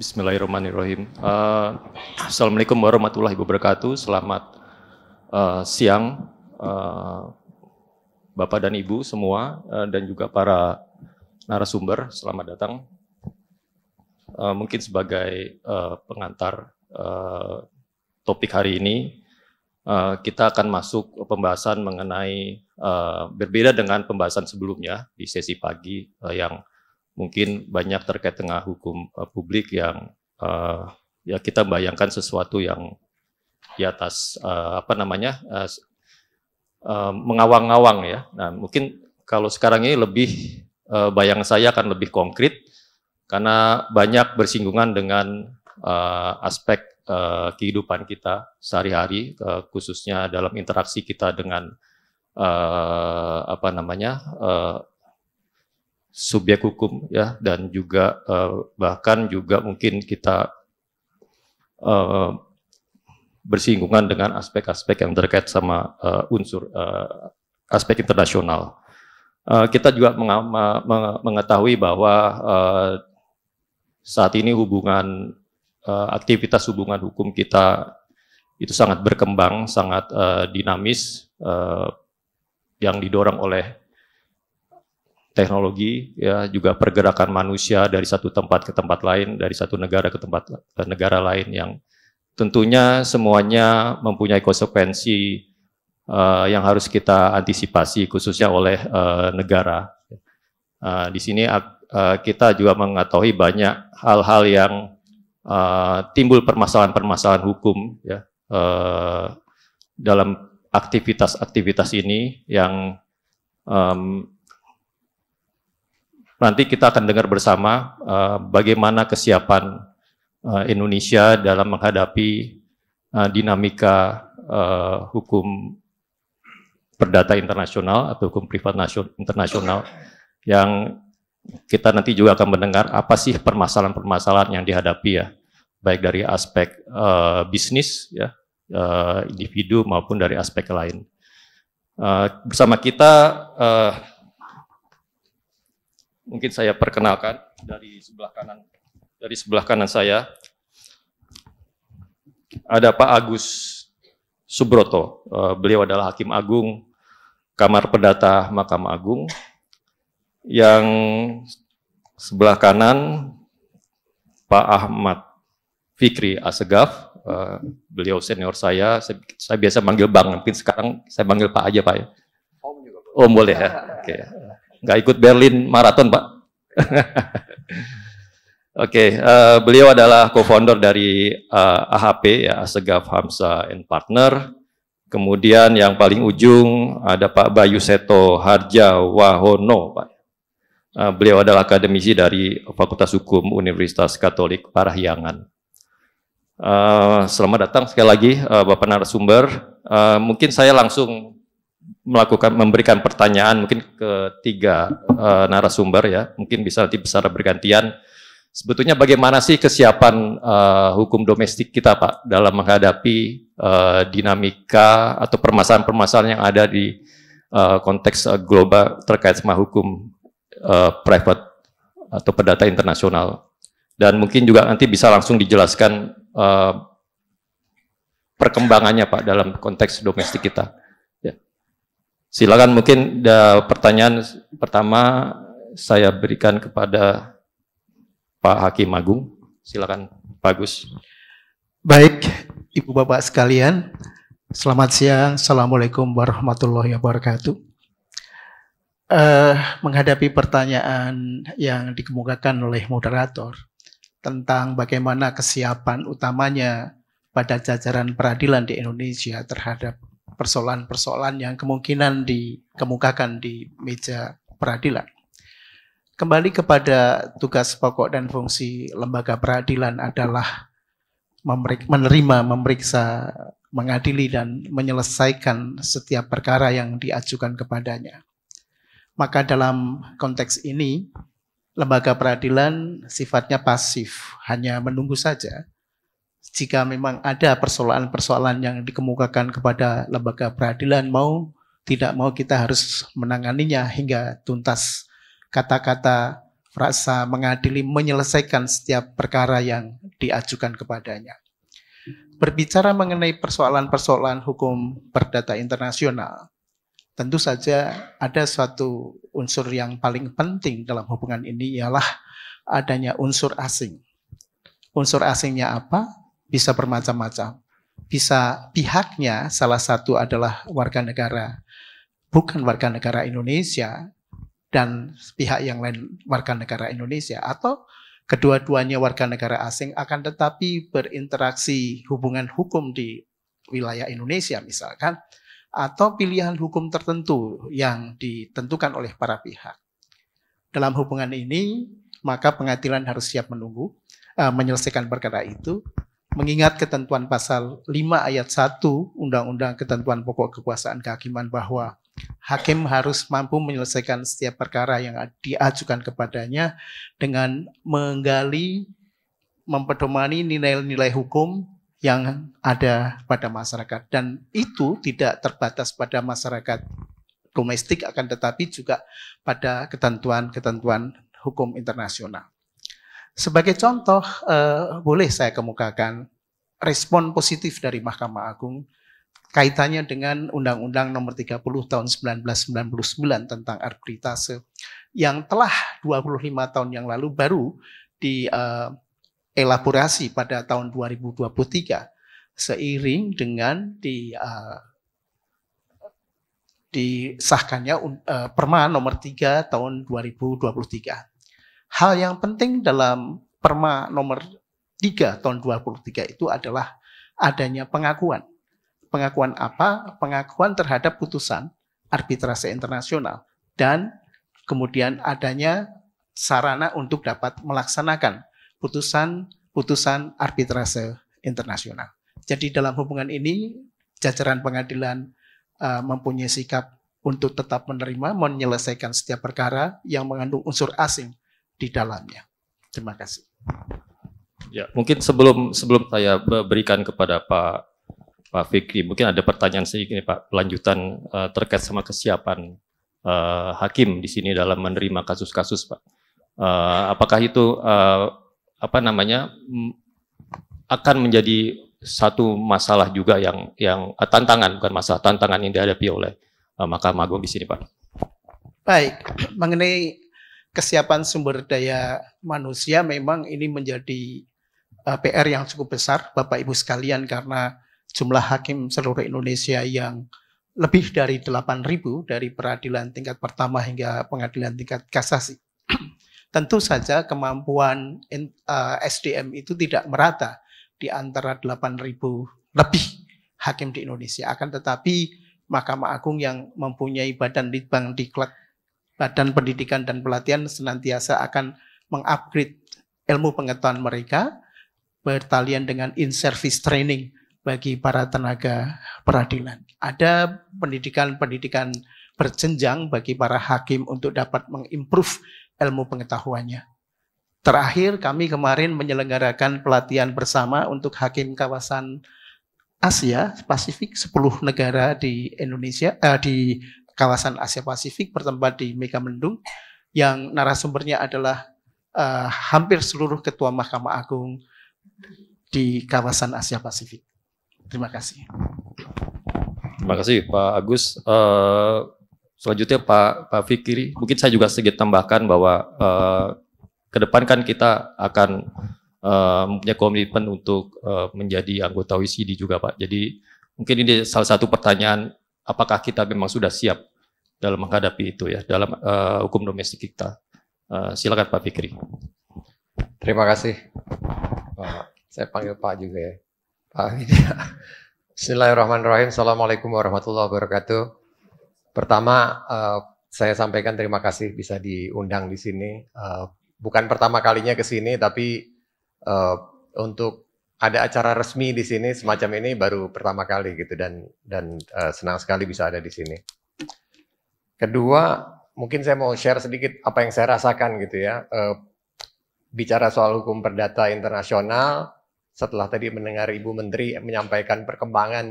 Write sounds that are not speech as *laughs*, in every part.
Bismillahirrahmanirrahim. Uh, Assalamualaikum warahmatullahi wabarakatuh. Selamat uh, siang, uh, Bapak dan Ibu semua, uh, dan juga para narasumber. Selamat datang. Uh, mungkin sebagai uh, pengantar uh, topik hari ini, uh, kita akan masuk pembahasan mengenai uh, berbeda dengan pembahasan sebelumnya di sesi pagi uh, yang mungkin banyak terkait dengan hukum uh, publik yang uh, ya kita bayangkan sesuatu yang di atas uh, apa namanya uh, uh, mengawang-awang ya. Nah mungkin kalau sekarang ini lebih uh, bayangan saya akan lebih konkret karena banyak bersinggungan dengan uh, aspek uh, kehidupan kita sehari-hari, uh, khususnya dalam interaksi kita dengan uh, apa namanya uh, subjek hukum ya dan juga uh, bahkan juga mungkin kita uh, bersinggungan dengan aspek-aspek yang terkait sama uh, unsur uh, aspek internasional. Uh, kita juga mengetahui bahwa uh, saat ini hubungan uh, aktivitas hubungan hukum kita itu sangat berkembang, sangat uh, dinamis uh, yang didorong oleh teknologi ya juga pergerakan manusia dari satu tempat ke tempat lain dari satu negara ke tempat ke eh, negara lain yang tentunya semuanya mempunyai konsekuensi uh, yang harus kita antisipasi khususnya oleh uh, negara uh, di sini uh, kita juga mengetahui banyak hal-hal yang uh, timbul permasalahan-permasalahan hukum ya uh, dalam aktivitas-aktivitas ini yang um, Nanti kita akan dengar bersama uh, bagaimana kesiapan uh, Indonesia dalam menghadapi uh, dinamika uh, hukum perdata internasional atau hukum privat nasional, internasional yang kita nanti juga akan mendengar apa sih permasalahan-permasalahan yang dihadapi ya baik dari aspek uh, bisnis ya uh, individu maupun dari aspek lain uh, bersama kita uh, mungkin saya perkenalkan dari sebelah kanan dari sebelah kanan saya ada Pak Agus Subroto. Eh, beliau adalah Hakim Agung Kamar Perdata Mahkamah Agung. Yang sebelah kanan Pak Ahmad Fikri Asegaf. Eh, beliau senior saya. Saya biasa manggil Bang. Mungkin sekarang saya manggil Pak aja Pak ya. Om juga. Om boleh ya. Oke. Okay nggak ikut Berlin Marathon, Pak. *laughs* Oke, okay, uh, eh, beliau adalah co-founder dari uh, eh, AHP ya Asegaf Hamsa and Partner. Kemudian yang paling ujung ada Pak Bayu Seto Harja Wahono, Pak. Uh, beliau adalah akademisi dari Fakultas Hukum Universitas Katolik Parahyangan. Uh, selamat datang sekali lagi uh, Bapak narasumber. Uh, mungkin saya langsung melakukan memberikan pertanyaan mungkin ke tiga uh, narasumber ya, mungkin bisa nanti besar bergantian. Sebetulnya bagaimana sih kesiapan uh, hukum domestik kita Pak dalam menghadapi uh, dinamika atau permasalahan-permasalahan yang ada di uh, konteks uh, global terkait sama hukum uh, private atau perdata internasional. Dan mungkin juga nanti bisa langsung dijelaskan uh, perkembangannya Pak dalam konteks domestik kita. Silakan mungkin da, pertanyaan pertama saya berikan kepada Pak Hakim Agung. Silakan Pak Gus. Baik, Ibu Bapak sekalian, selamat siang. Assalamualaikum warahmatullahi wabarakatuh. Uh, menghadapi pertanyaan yang dikemukakan oleh moderator tentang bagaimana kesiapan utamanya pada jajaran peradilan di Indonesia terhadap persoalan-persoalan yang kemungkinan dikemukakan di meja peradilan. Kembali kepada tugas pokok dan fungsi lembaga peradilan adalah menerima, memeriksa, mengadili, dan menyelesaikan setiap perkara yang diajukan kepadanya. Maka dalam konteks ini, lembaga peradilan sifatnya pasif, hanya menunggu saja jika memang ada persoalan-persoalan yang dikemukakan kepada lembaga peradilan mau tidak mau kita harus menanganinya hingga tuntas kata-kata frasa mengadili menyelesaikan setiap perkara yang diajukan kepadanya. Berbicara mengenai persoalan-persoalan hukum perdata internasional, tentu saja ada suatu unsur yang paling penting dalam hubungan ini ialah adanya unsur asing. Unsur asingnya apa? bisa bermacam-macam. Bisa pihaknya salah satu adalah warga negara bukan warga negara Indonesia dan pihak yang lain warga negara Indonesia atau kedua-duanya warga negara asing akan tetapi berinteraksi hubungan hukum di wilayah Indonesia misalkan atau pilihan hukum tertentu yang ditentukan oleh para pihak. Dalam hubungan ini, maka pengadilan harus siap menunggu eh, menyelesaikan perkara itu mengingat ketentuan pasal 5 ayat 1 Undang-Undang Ketentuan Pokok Kekuasaan Kehakiman bahwa hakim harus mampu menyelesaikan setiap perkara yang diajukan kepadanya dengan menggali mempedomani nilai-nilai hukum yang ada pada masyarakat dan itu tidak terbatas pada masyarakat domestik akan tetapi juga pada ketentuan-ketentuan hukum internasional. Sebagai contoh, eh, boleh saya kemukakan respon positif dari Mahkamah Agung kaitannya dengan Undang-Undang Nomor 30 Tahun 1999 tentang Arbitrase yang telah 25 tahun yang lalu baru dielaborasi eh, uh, pada tahun 2023 seiring dengan di uh, disahkannya uh, Perma Nomor 3 Tahun 2023 hal yang penting dalam Perma nomor 3 tahun 23 itu adalah adanya pengakuan. Pengakuan apa? Pengakuan terhadap putusan arbitrase internasional dan kemudian adanya sarana untuk dapat melaksanakan putusan-putusan arbitrase internasional. Jadi dalam hubungan ini jajaran pengadilan uh, mempunyai sikap untuk tetap menerima menyelesaikan setiap perkara yang mengandung unsur asing di dalamnya. Terima kasih. Ya, mungkin sebelum sebelum saya berikan kepada Pak Pak Fikri, mungkin ada pertanyaan sedikit nih, Pak, lanjutan uh, terkait sama kesiapan uh, hakim di sini dalam menerima kasus-kasus Pak. Uh, apakah itu uh, apa namanya akan menjadi satu masalah juga yang yang uh, tantangan bukan masalah tantangan yang dihadapi oleh uh, Mahkamah Agung di sini Pak. Baik, mengenai kesiapan sumber daya manusia memang ini menjadi uh, eh, PR yang cukup besar Bapak Ibu sekalian karena jumlah hakim seluruh Indonesia yang lebih dari 8.000 dari peradilan tingkat pertama hingga pengadilan tingkat kasasi. *clears throat* Tentu saja kemampuan uh, eh, SDM itu tidak merata di antara 8.000 lebih hakim di Indonesia. Akan tetapi Mahkamah Agung yang mempunyai badan litbang diklat Badan Pendidikan dan Pelatihan senantiasa akan mengupgrade ilmu pengetahuan mereka bertalian dengan in-service training bagi para tenaga peradilan. Ada pendidikan-pendidikan berjenjang bagi para hakim untuk dapat mengimprove ilmu pengetahuannya. Terakhir kami kemarin menyelenggarakan pelatihan bersama untuk hakim kawasan Asia Pasifik 10 negara di Indonesia eh, di kawasan Asia Pasifik bertempat di Megamendung yang narasumbernya adalah uh, hampir seluruh ketua Mahkamah Agung di kawasan Asia Pasifik. Terima kasih. Terima kasih Pak Agus. Uh, selanjutnya Pak Pak Fikri, mungkin saya juga sedikit tambahkan bahwa uh, ke depan kan kita akan uh, punya komitmen untuk uh, menjadi anggota WCD e juga Pak. Jadi mungkin ini salah satu pertanyaan apakah kita memang sudah siap dalam menghadapi itu ya dalam uh, hukum domestik kita. Uh, silakan Pak Fikri. Terima kasih. Pak. Saya panggil Pak juga ya. Pak Widya. *laughs* Bismillahirrahmanirrahim. Assalamualaikum warahmatullahi wabarakatuh. Pertama, uh, saya sampaikan terima kasih bisa diundang di sini. Uh, bukan pertama kalinya ke sini, tapi uh, untuk ada acara resmi di sini semacam ini baru pertama kali gitu dan dan uh, senang sekali bisa ada di sini. Kedua, mungkin saya mau share sedikit apa yang saya rasakan gitu ya. Eh, bicara soal hukum perdata internasional, setelah tadi mendengar Ibu Menteri menyampaikan perkembangan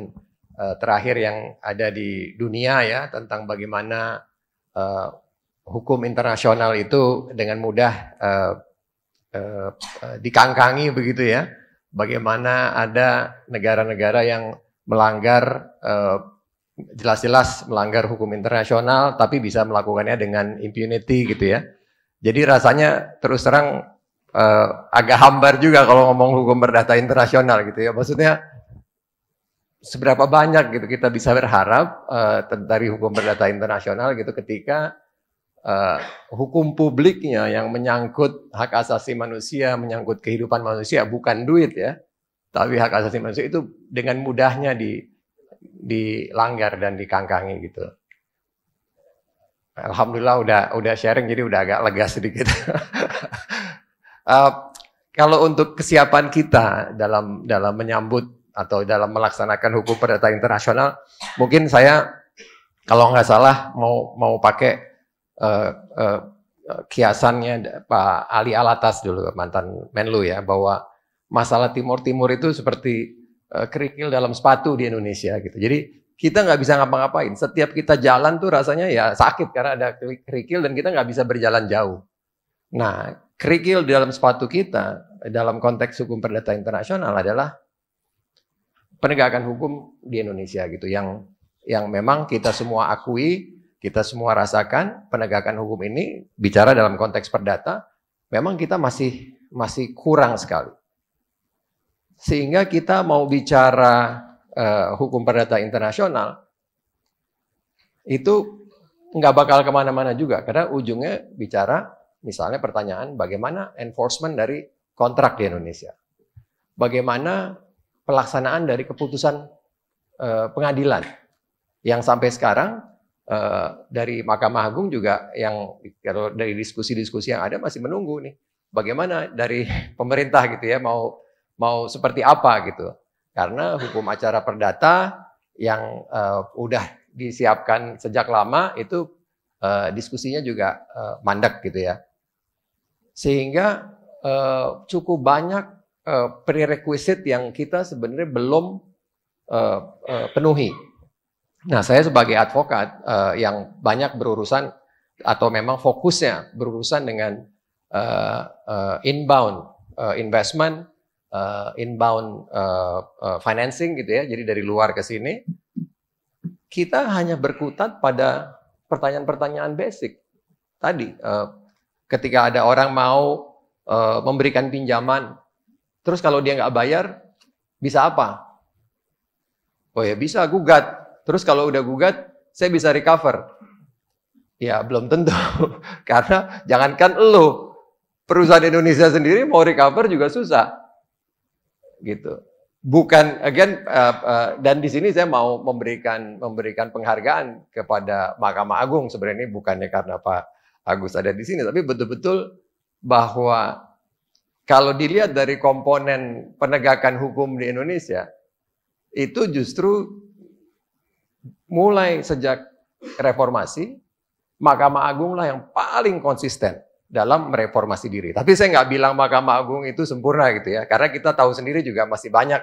eh, terakhir yang ada di dunia ya tentang bagaimana eh, hukum internasional itu dengan mudah dikangkangi begitu ya. Bagaimana ada negara-negara yang melanggar jelas-jelas melanggar hukum internasional tapi bisa melakukannya dengan impunity gitu ya. Jadi rasanya terus terang uh, agak hambar juga kalau ngomong hukum berdata internasional gitu ya. Maksudnya seberapa banyak gitu kita bisa berharap uh, eh, dari hukum berdata internasional gitu ketika uh, hukum publiknya yang menyangkut hak asasi manusia, menyangkut kehidupan manusia bukan duit ya, tapi hak asasi manusia itu dengan mudahnya di dilanggar dan dikangkangi gitu. Alhamdulillah udah udah sharing jadi udah agak lega sedikit. uh, *laughs* kalau untuk kesiapan kita dalam dalam menyambut atau dalam melaksanakan hukum perdata internasional, mungkin saya kalau nggak salah mau mau pakai uh, uh, kiasannya Pak Ali Alatas dulu mantan Menlu ya bahwa masalah Timur Timur itu seperti Eh, kerikil dalam sepatu di Indonesia gitu. Jadi kita nggak bisa ngapa-ngapain. Setiap kita jalan tuh rasanya ya sakit karena ada kerikil dan kita nggak bisa berjalan jauh. Nah, kerikil di dalam sepatu kita dalam konteks hukum perdata internasional adalah penegakan hukum di Indonesia gitu yang yang memang kita semua akui, kita semua rasakan penegakan hukum ini bicara dalam konteks perdata memang kita masih masih kurang sekali. Sehingga kita mau bicara uh, hukum perdata internasional, itu nggak bakal kemana-mana juga. Karena ujungnya bicara misalnya pertanyaan bagaimana enforcement dari kontrak di Indonesia. Bagaimana pelaksanaan dari keputusan uh, pengadilan yang sampai sekarang uh, dari Mahkamah Agung juga yang kalau dari diskusi-diskusi yang ada masih menunggu nih bagaimana dari *laughs* pemerintah gitu ya mau mau seperti apa gitu. Karena hukum acara perdata yang uh, udah disiapkan sejak lama itu uh, diskusinya juga uh, mandek gitu ya. Sehingga uh, cukup banyak uh, prerequisite yang kita sebenarnya belum uh, uh, penuhi. Nah, saya sebagai advokat uh, yang banyak berurusan atau memang fokusnya berurusan dengan uh, uh, inbound uh, investment uh, inbound uh, uh, financing gitu ya, jadi dari luar ke sini, kita hanya berkutat pada pertanyaan-pertanyaan basic tadi. Uh, ketika ada orang mau uh, memberikan pinjaman, terus kalau dia nggak bayar, bisa apa? Oh ya bisa gugat. Terus kalau udah gugat, saya bisa recover. Ya belum tentu, *laughs* karena jangankan lo, perusahaan Indonesia sendiri mau recover juga susah gitu bukan again uh, uh, dan di sini saya mau memberikan memberikan penghargaan kepada Mahkamah Agung sebenarnya ini bukannya karena Pak Agus ada di sini tapi betul-betul bahwa kalau dilihat dari komponen penegakan hukum di Indonesia itu justru mulai sejak reformasi Mahkamah Agung lah yang paling konsisten dalam mereformasi diri. Tapi saya nggak bilang Mahkamah Agung itu sempurna gitu ya, karena kita tahu sendiri juga masih banyak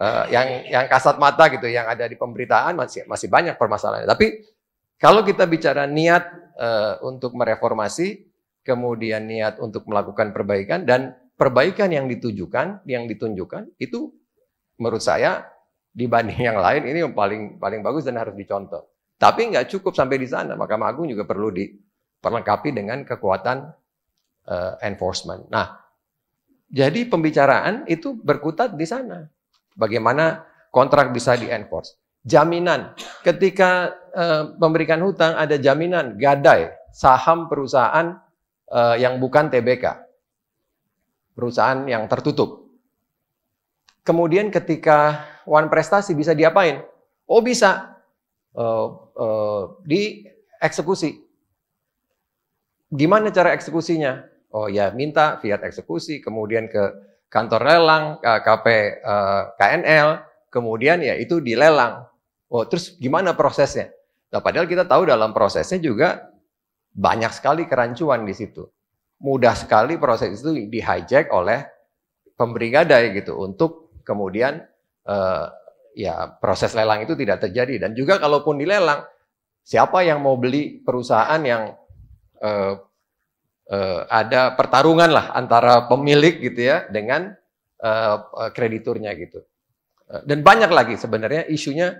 uh, yang yang kasat mata gitu, yang ada di pemberitaan masih masih banyak permasalahan. Tapi kalau kita bicara niat uh, untuk mereformasi, kemudian niat untuk melakukan perbaikan dan perbaikan yang ditujukan, yang ditunjukkan itu menurut saya dibanding yang lain ini yang paling paling bagus dan harus dicontoh. Tapi nggak cukup sampai di sana. Mahkamah Agung juga perlu diperlengkapi dengan kekuatan uh, enforcement. Nah, jadi pembicaraan itu berkutat di sana. Bagaimana kontrak bisa di-enforce? Jaminan. Ketika uh, memberikan hutang ada jaminan gadai saham perusahaan uh, yang bukan TBK. Perusahaan yang tertutup. Kemudian ketika one prestasi bisa diapain? Oh bisa. Uh, uh, dieksekusi. Gimana cara eksekusinya? Oh ya minta fiat eksekusi, kemudian ke kantor lelang, KP eh, KNL, kemudian ya itu dilelang. Oh terus gimana prosesnya? Nah, padahal kita tahu dalam prosesnya juga banyak sekali kerancuan di situ. Mudah sekali proses itu dihijack oleh pemberi gadai gitu untuk kemudian eh, ya proses lelang itu tidak terjadi dan juga kalaupun dilelang siapa yang mau beli perusahaan yang eh, uh, ada pertarungan lah antara pemilik gitu ya dengan uh, krediturnya gitu. dan banyak lagi sebenarnya isunya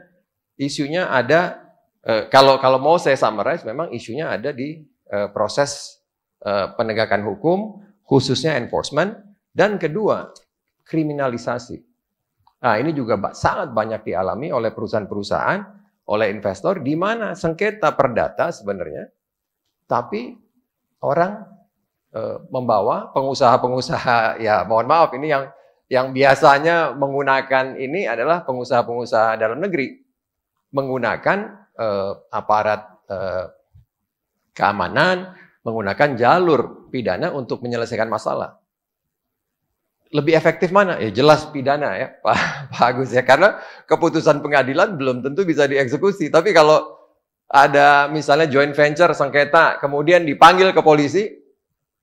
isunya ada uh, kalau kalau mau saya summarize memang isunya ada di uh, proses uh, penegakan hukum khususnya enforcement dan kedua kriminalisasi. Nah, ini juga sangat banyak dialami oleh perusahaan-perusahaan, oleh investor di mana sengketa perdata sebenarnya tapi orang Eh, membawa pengusaha-pengusaha *laughs* ya mohon maaf ini yang yang biasanya menggunakan ini adalah pengusaha-pengusaha dalam negeri menggunakan eh, aparat eh, keamanan menggunakan jalur pidana untuk menyelesaikan masalah lebih efektif mana ya jelas pidana ya *laughs* Pak, Pak Agus ya karena keputusan pengadilan belum tentu bisa dieksekusi tapi kalau ada misalnya joint venture sengketa kemudian dipanggil ke polisi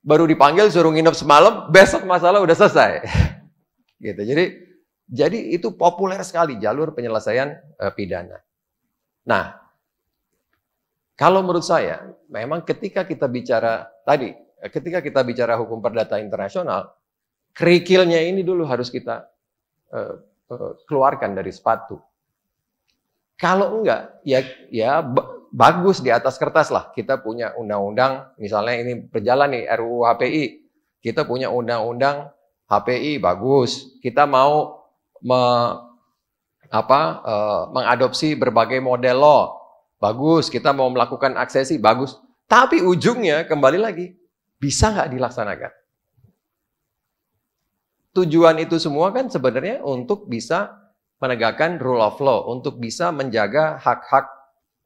baru dipanggil suruh nginep semalam, besok masalah udah selesai. *laughs* gitu. Jadi jadi itu populer sekali jalur penyelesaian uh, pidana. Nah, kalau menurut saya, memang ketika kita bicara tadi, eh, ketika kita bicara hukum perdata internasional, kerikilnya ini dulu harus kita uh, uh, keluarkan dari sepatu. Kalau enggak, ya ya bagus di atas kertas lah. Kita punya undang-undang, misalnya ini berjalan nih RUU HPI. Kita punya undang-undang HPI bagus. Kita mau me, apa, e, mengadopsi berbagai model law. Bagus, kita mau melakukan aksesi bagus. Tapi ujungnya kembali lagi, bisa nggak dilaksanakan? Tujuan itu semua kan sebenarnya untuk bisa menegakkan rule of law, untuk bisa menjaga hak-hak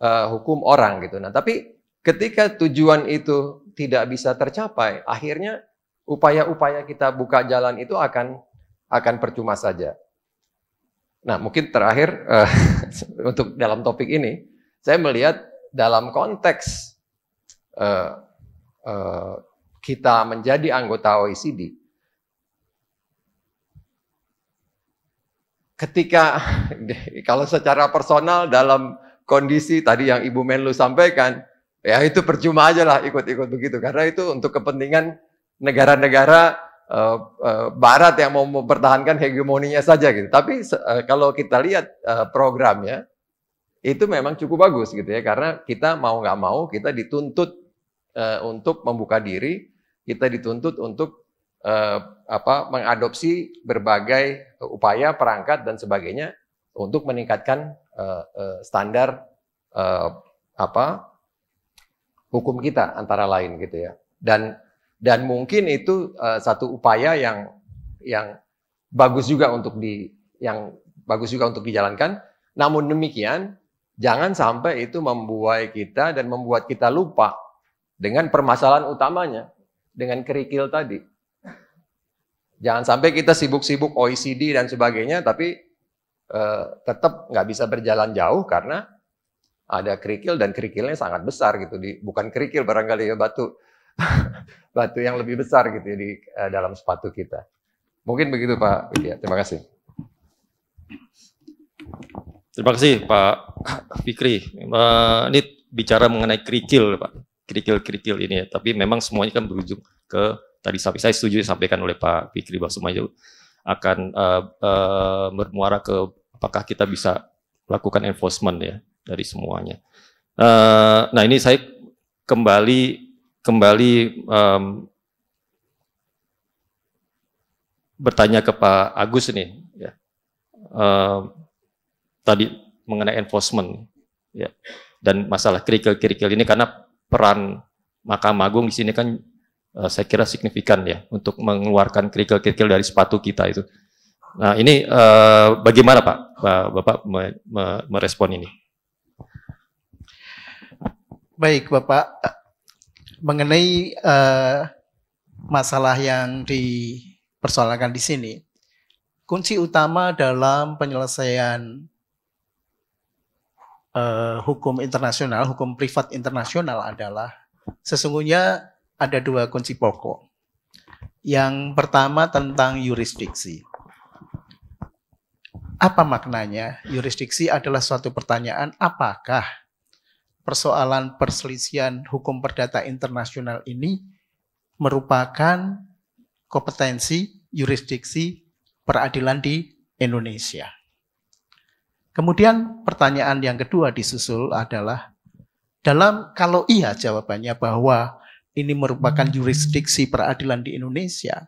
uh, hukum orang gitu. Nah, tapi ketika tujuan itu tidak bisa tercapai, akhirnya upaya-upaya kita buka jalan itu akan akan percuma saja. Nah, mungkin terakhir uh, *laughs* untuk dalam topik ini, saya melihat dalam konteks uh, uh, kita menjadi anggota OECD, ketika *laughs* kalau secara personal dalam kondisi tadi yang Ibu Menlu sampaikan, ya itu percuma aja lah ikut-ikut begitu karena itu untuk kepentingan negara-negara uh, uh, Barat yang mau mempertahankan hegemoninya saja gitu. Tapi uh, kalau kita lihat uh, programnya itu memang cukup bagus gitu ya karena kita mau nggak mau kita dituntut uh, untuk membuka diri, kita dituntut untuk uh, apa mengadopsi berbagai upaya perangkat dan sebagainya untuk meningkatkan uh, uh, standar uh, apa hukum kita antara lain gitu ya dan dan mungkin itu uh, satu upaya yang yang bagus juga untuk di yang bagus juga untuk dijalankan namun demikian jangan sampai itu membuai kita dan membuat kita lupa dengan permasalahan utamanya dengan kerikil tadi Jangan sampai kita sibuk-sibuk OECD dan sebagainya, tapi eh, tetap nggak bisa berjalan jauh karena ada kerikil dan kerikilnya sangat besar gitu di bukan kerikil barangkali ya batu *laughs* batu yang lebih besar gitu ya di eh, dalam sepatu kita. Mungkin begitu Pak Widya. Terima kasih. Terima kasih Pak Fikri. Eh, ini bicara mengenai kerikil Pak, kerikil-kerikil ini ya. Tapi memang semuanya kan berujung ke tadi sampai saya setuju disampaikan oleh Pak Fikri bahwa semuanya akan uh, uh, bermuara ke apakah kita bisa lakukan enforcement ya dari semuanya. Uh, nah ini saya kembali kembali um, bertanya ke Pak Agus ini ya. Uh, tadi mengenai enforcement ya dan masalah kerikil-kerikil ini karena peran Mahkamah Agung di sini kan uh, saya kira signifikan ya untuk mengeluarkan kerikil-kerikil dari sepatu kita itu. Nah, ini uh, bagaimana Pak, Bapak me merespon ini? Baik, Bapak. Mengenai uh, masalah yang dipersoalkan di sini, kunci utama dalam penyelesaian uh, hukum internasional, hukum privat internasional adalah sesungguhnya ada dua kunci pokok. Yang pertama tentang yurisdiksi apa maknanya? Yurisdiksi adalah suatu pertanyaan apakah persoalan perselisihan hukum perdata internasional ini merupakan kompetensi yurisdiksi peradilan di Indonesia. Kemudian pertanyaan yang kedua disusul adalah dalam kalau iya jawabannya bahwa ini merupakan yurisdiksi peradilan di Indonesia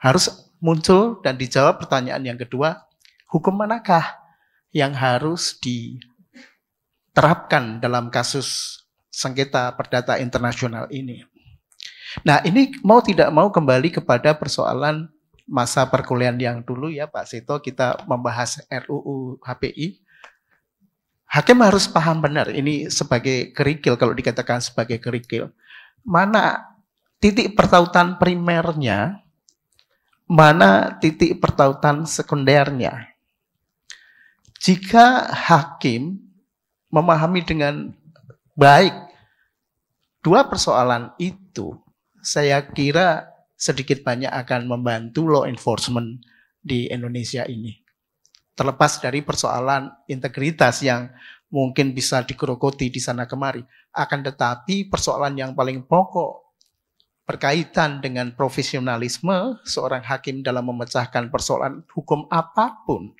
harus muncul dan dijawab pertanyaan yang kedua hukum manakah yang harus diterapkan dalam kasus sengketa perdata internasional ini. Nah, ini mau tidak mau kembali kepada persoalan masa perkuliahan yang dulu ya Pak Seto kita membahas RUU HPI. Hakim harus paham benar ini sebagai kerikil kalau dikatakan sebagai kerikil. Mana titik pertautan primernya, mana titik pertautan sekundernya. Jika hakim memahami dengan baik dua persoalan itu, saya kira sedikit banyak akan membantu law enforcement di Indonesia ini. Terlepas dari persoalan integritas yang mungkin bisa digerogoti di sana kemari, akan tetapi persoalan yang paling pokok berkaitan dengan profesionalisme seorang hakim dalam memecahkan persoalan hukum apapun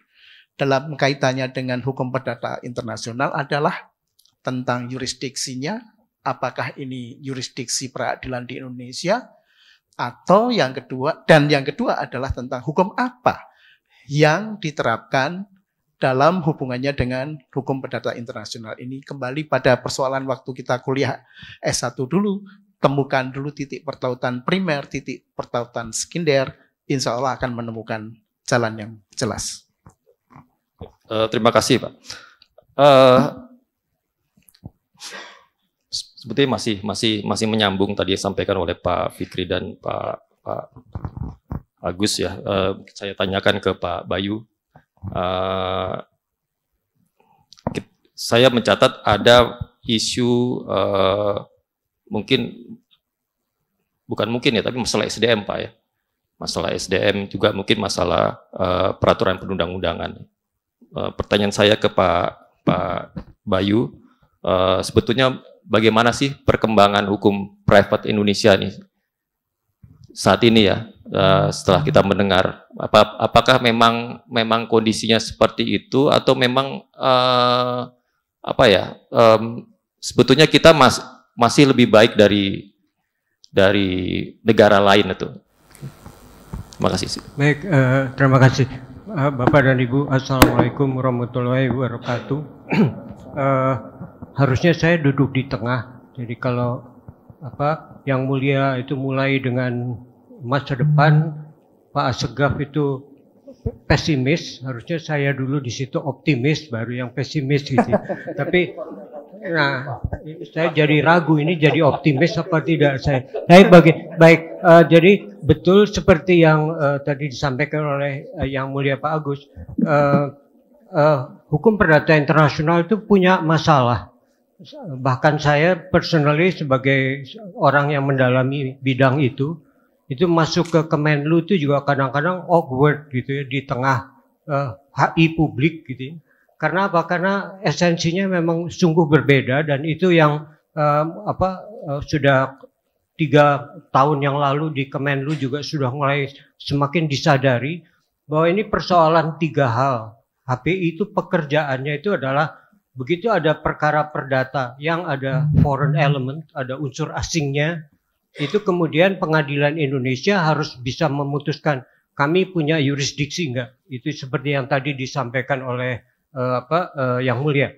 dalam kaitannya dengan hukum perdata internasional adalah tentang yurisdiksinya, apakah ini yurisdiksi peradilan di Indonesia atau yang kedua dan yang kedua adalah tentang hukum apa yang diterapkan dalam hubungannya dengan hukum perdata internasional ini kembali pada persoalan waktu kita kuliah S1 dulu temukan dulu titik pertautan primer titik pertautan sekunder insya Allah akan menemukan jalan yang jelas. Eh, terima kasih Pak. Uh, eh, sebetulnya masih masih masih menyambung tadi yang disampaikan oleh Pak Fikri dan Pak Pak Agus ya. Uh, saya tanyakan ke Pak Bayu. Uh, saya mencatat ada isu uh, mungkin bukan mungkin ya, tapi masalah SDM Pak ya. Masalah SDM juga mungkin masalah uh, peraturan perundang-undangan. Eh, pertanyaan saya ke Pak Pak Bayu, uh, sebetulnya bagaimana sih perkembangan hukum private Indonesia nih saat ini ya? Uh, setelah kita mendengar apa apakah memang memang kondisinya seperti itu atau memang uh, apa ya um, sebetulnya kita mas, masih lebih baik dari dari negara lain itu. Terima kasih. Baik, uh, terima kasih. Ah, Bapak dan Ibu, Assalamualaikum warahmatullahi wabarakatuh. uh, *clears throat* harusnya saya duduk di tengah. Jadi kalau apa yang mulia itu mulai dengan masa depan, Pak Asegaf itu pesimis, harusnya saya dulu di situ optimis, baru yang pesimis gitu. *laughs* Tapi Nah, saya jadi ragu ini jadi optimis apa tidak saya. Baik bagi baik Uh, jadi betul seperti yang uh, tadi disampaikan oleh uh, Yang Mulia Pak Agus, uh, uh, hukum perdata internasional itu punya masalah. Bahkan saya personally sebagai orang yang mendalami bidang itu, itu masuk ke Kemenlu itu juga kadang-kadang awkward gitu ya di tengah uh, HI publik gitu. Ya. Karena apa? Karena esensinya memang sungguh berbeda dan itu yang uh, apa uh, sudah tiga tahun yang lalu di Kemenlu juga sudah mulai semakin disadari bahwa ini persoalan tiga hal. HPI itu pekerjaannya itu adalah begitu ada perkara perdata yang ada foreign element, ada unsur asingnya, itu kemudian pengadilan Indonesia harus bisa memutuskan kami punya yurisdiksi enggak. Itu seperti yang tadi disampaikan oleh uh, apa uh, yang mulia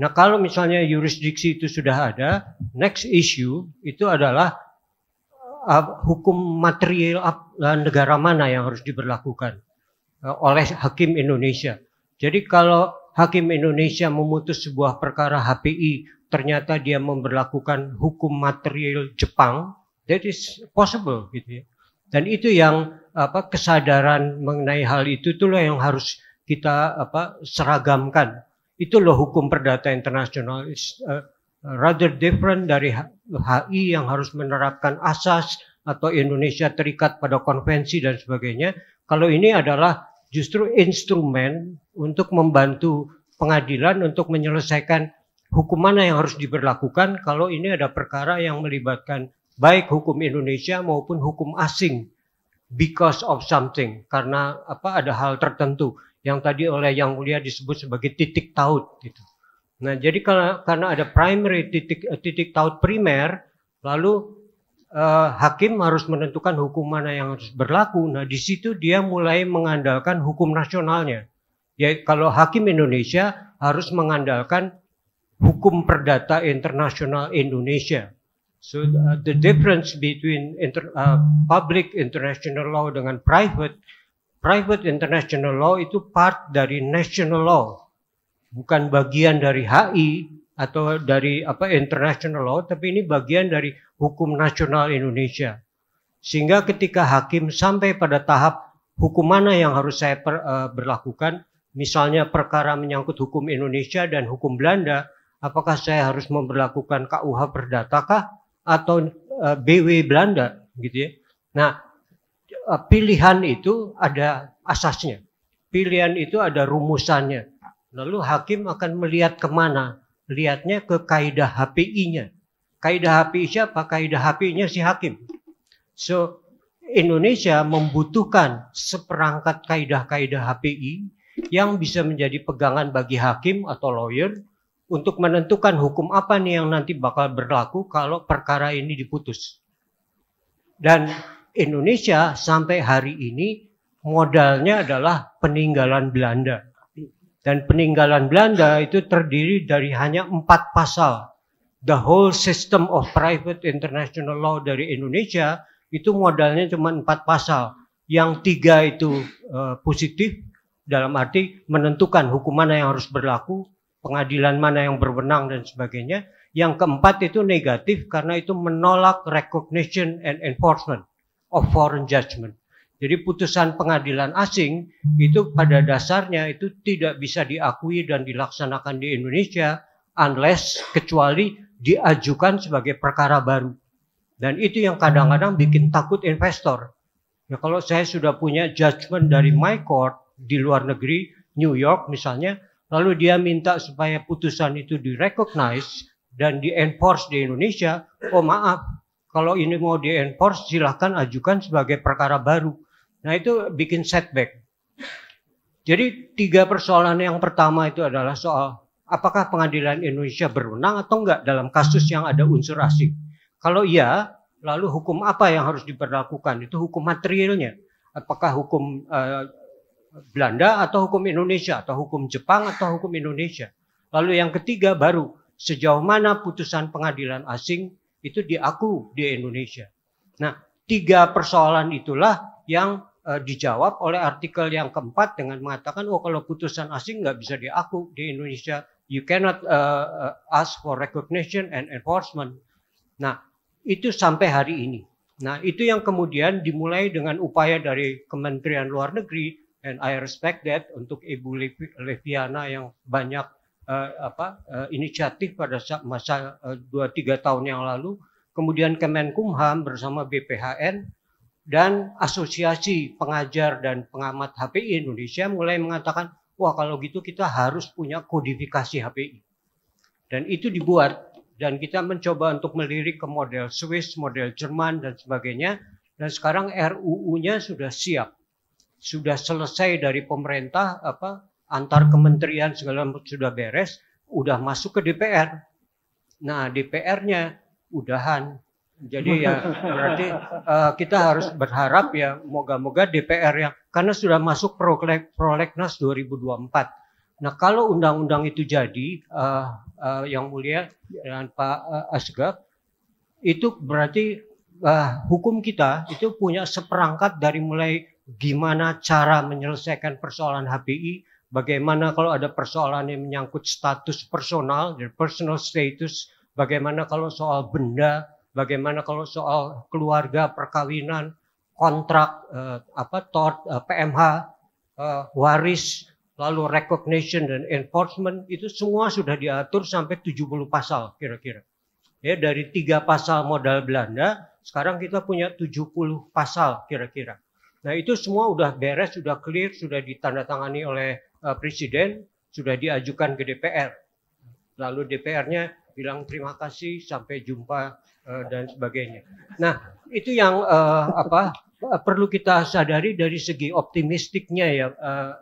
Nah kalau misalnya yurisdiksi itu sudah ada, next issue itu adalah uh, uh, hukum material uh, negara mana yang harus diberlakukan uh, oleh hakim Indonesia. Jadi kalau hakim Indonesia memutus sebuah perkara HPI, ternyata dia memberlakukan hukum material Jepang, that is possible gitu ya. Dan itu yang apa kesadaran mengenai hal itu itulah yang harus kita apa seragamkan itu loh hukum perdata internasional. is uh, rather different dari HI yang harus menerapkan asas atau Indonesia terikat pada konvensi dan sebagainya. Kalau ini adalah justru instrumen untuk membantu pengadilan untuk menyelesaikan hukum mana yang harus diberlakukan kalau ini ada perkara yang melibatkan baik hukum Indonesia maupun hukum asing because of something karena apa ada hal tertentu yang tadi oleh yang mulia disebut sebagai titik taut gitu. Nah, jadi karena karena ada primary titik eh, titik taut primer, lalu eh, hakim harus menentukan hukum mana yang harus berlaku. Nah, di situ dia mulai mengandalkan hukum nasionalnya. Ya, kalau hakim Indonesia harus mengandalkan hukum perdata internasional Indonesia. So uh, the difference between inter, uh, public international law dengan private Private international law itu part dari national law, bukan bagian dari HI atau dari apa international law, tapi ini bagian dari hukum nasional Indonesia. Sehingga ketika hakim sampai pada tahap hukum mana yang harus saya per, uh, berlakukan, misalnya perkara menyangkut hukum Indonesia dan hukum Belanda, apakah saya harus memperlakukan KUH Perdatakah atau uh, eh, BW Belanda gitu ya. Nah, Eh, pilihan itu ada asasnya. Pilihan itu ada rumusannya. Lalu hakim akan melihat kemana. Lihatnya ke kaidah HPI-nya. Kaidah HPI siapa? Kaidah HPI-nya si hakim. So, Indonesia membutuhkan seperangkat kaidah-kaidah HPI yang bisa menjadi pegangan bagi hakim atau lawyer untuk menentukan hukum apa nih yang nanti bakal berlaku kalau perkara ini diputus. Dan Indonesia sampai hari ini modalnya adalah peninggalan Belanda. Dan peninggalan Belanda itu terdiri dari hanya empat pasal. The whole system of private international law dari Indonesia itu modalnya cuma empat pasal. Yang tiga itu uh, positif dalam arti menentukan hukum mana yang harus berlaku, pengadilan mana yang berwenang dan sebagainya. Yang keempat itu negatif karena itu menolak recognition and enforcement of foreign judgment. Jadi putusan pengadilan asing itu pada dasarnya itu tidak bisa diakui dan dilaksanakan di Indonesia unless kecuali diajukan sebagai perkara baru. Dan itu yang kadang-kadang bikin takut investor. Ya kalau saya sudah punya judgment dari my court di luar negeri, New York misalnya, lalu dia minta supaya putusan itu direcognize dan di-enforce di Indonesia, oh maaf, kalau ini mau di-enforce, silahkan ajukan sebagai perkara baru. Nah itu bikin setback. Jadi tiga persoalan yang pertama itu adalah soal apakah pengadilan Indonesia berwenang atau enggak dalam kasus yang ada unsur asing. Kalau iya, lalu hukum apa yang harus diberlakukan? Itu hukum materialnya. Apakah hukum uh, Belanda atau hukum Indonesia atau hukum Jepang atau hukum Indonesia. Lalu yang ketiga baru sejauh mana putusan pengadilan asing itu diaku di Indonesia. Nah, tiga persoalan itulah yang e, dijawab oleh artikel yang keempat dengan mengatakan oh kalau putusan asing nggak bisa diaku di Indonesia, you cannot uh, ask for recognition and enforcement. Nah, itu sampai hari ini. Nah, itu yang kemudian dimulai dengan upaya dari Kementerian Luar Negeri, and I respect that untuk Ibu Leviana yang banyak uh, apa uh, inisiatif pada masa eh, dua uh, tiga tahun yang lalu kemudian Kemenkumham bersama BPHN dan Asosiasi Pengajar dan Pengamat HPI Indonesia mulai mengatakan wah kalau gitu kita harus punya kodifikasi HPI dan itu dibuat dan kita mencoba untuk melirik ke model Swiss, model Jerman dan sebagainya dan sekarang RUU-nya sudah siap sudah selesai dari pemerintah apa antar kementerian segala sudah beres, udah masuk ke DPR. Nah, DPR-nya udahan. Jadi ya berarti uh, kita harus berharap ya moga-moga DPR yang karena sudah masuk prolek, prolegnas 2024. Nah, kalau undang-undang itu jadi uh, uh, yang mulia dengan Pak uh, Asgab itu berarti uh, hukum kita itu punya seperangkat dari mulai gimana cara menyelesaikan persoalan HPI bagaimana kalau ada persoalan yang menyangkut status personal, personal status, bagaimana kalau soal benda, bagaimana kalau soal keluarga, perkawinan, kontrak, eh, apa, tort, eh, PMH, eh, waris, lalu recognition dan enforcement itu semua sudah diatur sampai 70 pasal kira-kira. Ya, dari tiga pasal modal Belanda, sekarang kita punya 70 pasal kira-kira. Nah itu semua sudah beres, sudah clear, sudah ditandatangani oleh uh, presiden sudah diajukan ke DPR. Lalu DPR-nya bilang terima kasih, sampai jumpa uh, dan sebagainya. Nah, itu yang uh, apa perlu kita sadari dari segi optimistiknya ya uh,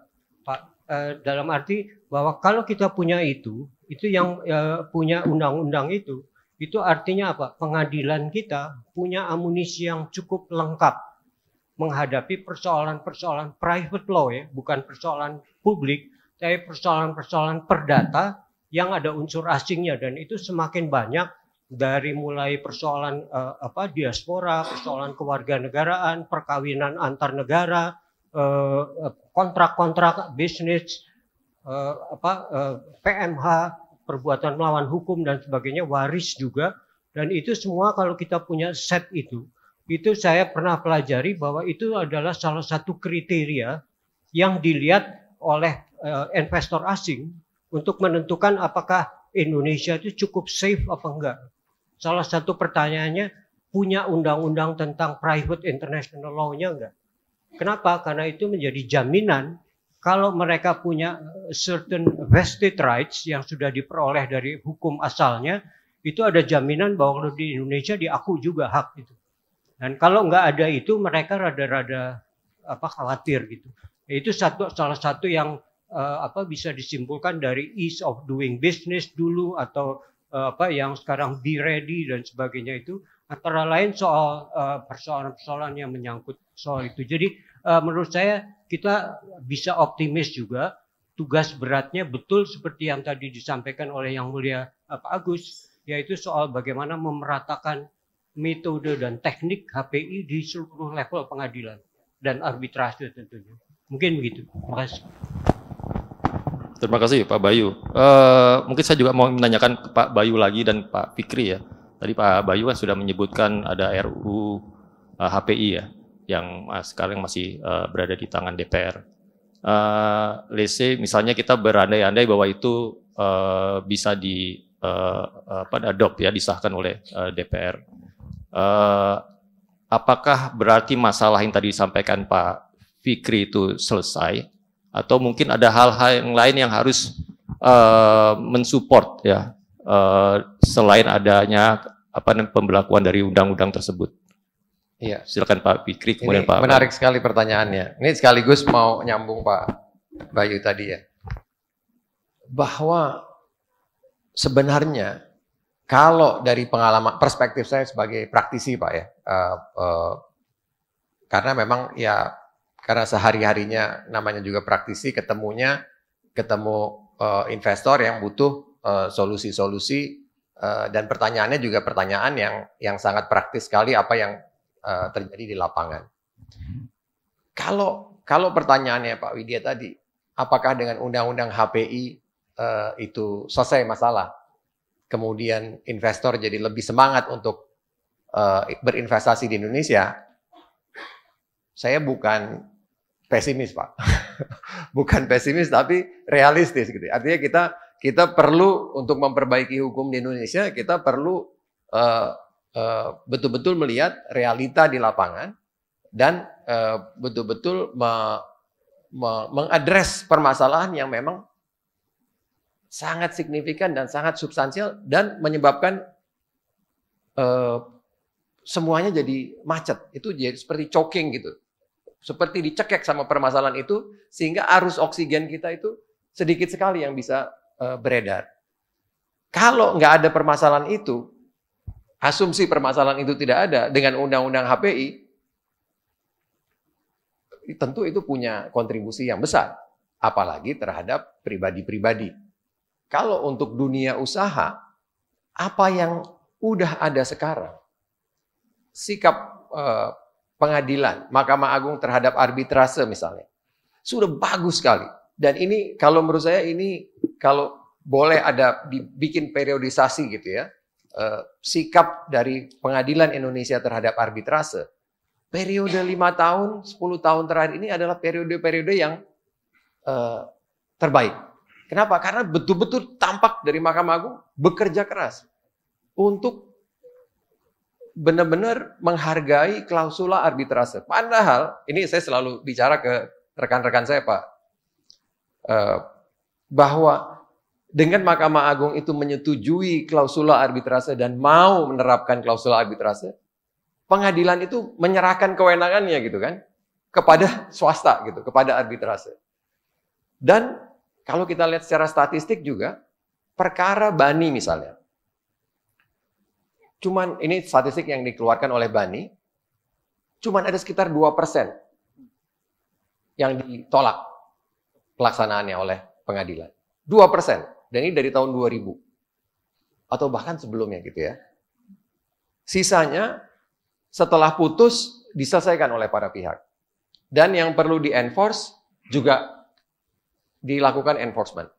Pak uh, dalam arti bahwa kalau kita punya itu, itu yang uh, punya undang-undang itu, itu artinya apa? Pengadilan kita punya amunisi yang cukup lengkap menghadapi persoalan-persoalan private law ya, bukan persoalan publik, tapi persoalan-persoalan perdata yang ada unsur asingnya dan itu semakin banyak dari mulai persoalan uh, apa diaspora, persoalan kewarganegaraan, perkawinan antar negara, kontrak eh, eh, kontrak-kontrak bisnis, uh, apa uh, PMH, perbuatan melawan hukum dan sebagainya, waris juga dan itu semua kalau kita punya set itu, itu saya pernah pelajari bahwa itu adalah salah satu kriteria yang dilihat oleh eh, investor asing untuk menentukan apakah Indonesia itu cukup safe apa enggak. Salah satu pertanyaannya punya undang-undang tentang private international law-nya enggak? Kenapa? Karena itu menjadi jaminan kalau mereka punya eh, certain vested rights yang sudah diperoleh dari hukum asalnya, itu ada jaminan bahwa kalau di Indonesia diaku juga hak itu. Dan kalau nggak ada itu mereka rada-rada apa khawatir gitu. Itu satu salah satu yang uh, apa bisa disimpulkan dari ease of doing business dulu atau uh, apa yang sekarang be ready dan sebagainya itu antara lain soal eh, persoalan-persoalan uh, yang menyangkut soal itu. Jadi uh, menurut saya kita bisa optimis juga tugas beratnya betul seperti yang tadi disampaikan oleh yang mulia Pak Agus yaitu soal bagaimana memeratakan metode dan teknik HPI di seluruh level pengadilan dan arbitrase tentunya. Mungkin begitu. Terima kasih. Terima kasih Pak Bayu. Uh, mungkin saya juga mau menanyakan ke Pak Bayu lagi dan Pak Fikri ya. Tadi Pak Bayu kan sudah menyebutkan ada RUU uh, eh, HPI ya, yang uh, sekarang masih uh, berada di tangan DPR. Uh, lese misalnya kita berandai-andai bahwa itu uh, bisa di uh, apa adopt ya disahkan oleh uh, DPR. Uh, apakah berarti masalah yang tadi disampaikan Pak fikri itu selesai atau mungkin ada hal-hal yang lain yang harus uh, mensupport ya uh, selain adanya apa pembelakuan dari undang-undang tersebut. Iya. Silakan Pak Fikri kemudian Ini Pak. Menarik Pak. sekali pertanyaannya. Ini sekaligus mau nyambung Pak Bayu tadi ya. Bahwa sebenarnya kalau dari pengalaman perspektif saya sebagai praktisi Pak ya, uh, uh, karena memang ya karena sehari-harinya namanya juga praktisi ketemunya ketemu uh, investor yang butuh eh, solusi-solusi uh, uh, dan pertanyaannya juga pertanyaan yang yang sangat praktis sekali apa yang uh, terjadi di lapangan. Kalau kalau pertanyaannya Pak Widya tadi, apakah dengan undang-undang HPI uh, itu selesai masalah? Kemudian investor jadi lebih semangat untuk uh, berinvestasi di Indonesia. Saya bukan pesimis pak, *laughs* bukan pesimis tapi realistis gitu. Artinya kita kita perlu untuk memperbaiki hukum di Indonesia kita perlu uh, uh, betul-betul melihat realita di lapangan dan betul eh, betul-betul me, me, mengadres permasalahan yang memang sangat signifikan dan sangat substansial dan menyebabkan uh, semuanya jadi macet. Itu jadi seperti choking gitu seperti dicekek sama permasalahan itu sehingga arus oksigen kita itu sedikit sekali yang bisa uh, beredar. Kalau nggak ada permasalahan itu, asumsi permasalahan itu tidak ada dengan undang-undang HPI, tentu itu punya kontribusi yang besar, apalagi terhadap pribadi-pribadi. Kalau untuk dunia usaha, apa yang udah ada sekarang, sikap eh, pengadilan, Mahkamah Agung terhadap arbitrase misalnya. Sudah bagus sekali. Dan ini kalau menurut saya ini kalau boleh ada dibikin periodisasi gitu ya. Eh, sikap dari pengadilan Indonesia terhadap arbitrase. Periode lima tahun, 10 tahun terakhir ini adalah periode-periode yang eh, terbaik. Kenapa? Karena betul-betul tampak dari Mahkamah Agung bekerja keras untuk benar-benar menghargai klausula arbitrase. Padahal ini saya selalu bicara ke rekan-rekan saya Pak eh, bahwa dengan Mahkamah Agung itu menyetujui klausula arbitrase dan mau menerapkan klausula arbitrase, pengadilan itu menyerahkan kewenangannya gitu kan kepada swasta gitu, kepada arbitrase. Dan kalau kita lihat secara statistik juga perkara bani misalnya, Cuman ini statistik yang dikeluarkan oleh Bani, cuman ada sekitar 2% yang ditolak pelaksanaannya oleh pengadilan. 2%. Dan ini dari tahun 2000. Atau bahkan sebelumnya gitu ya. Sisanya setelah putus diselesaikan oleh para pihak. Dan yang perlu di-enforce juga dilakukan enforcement.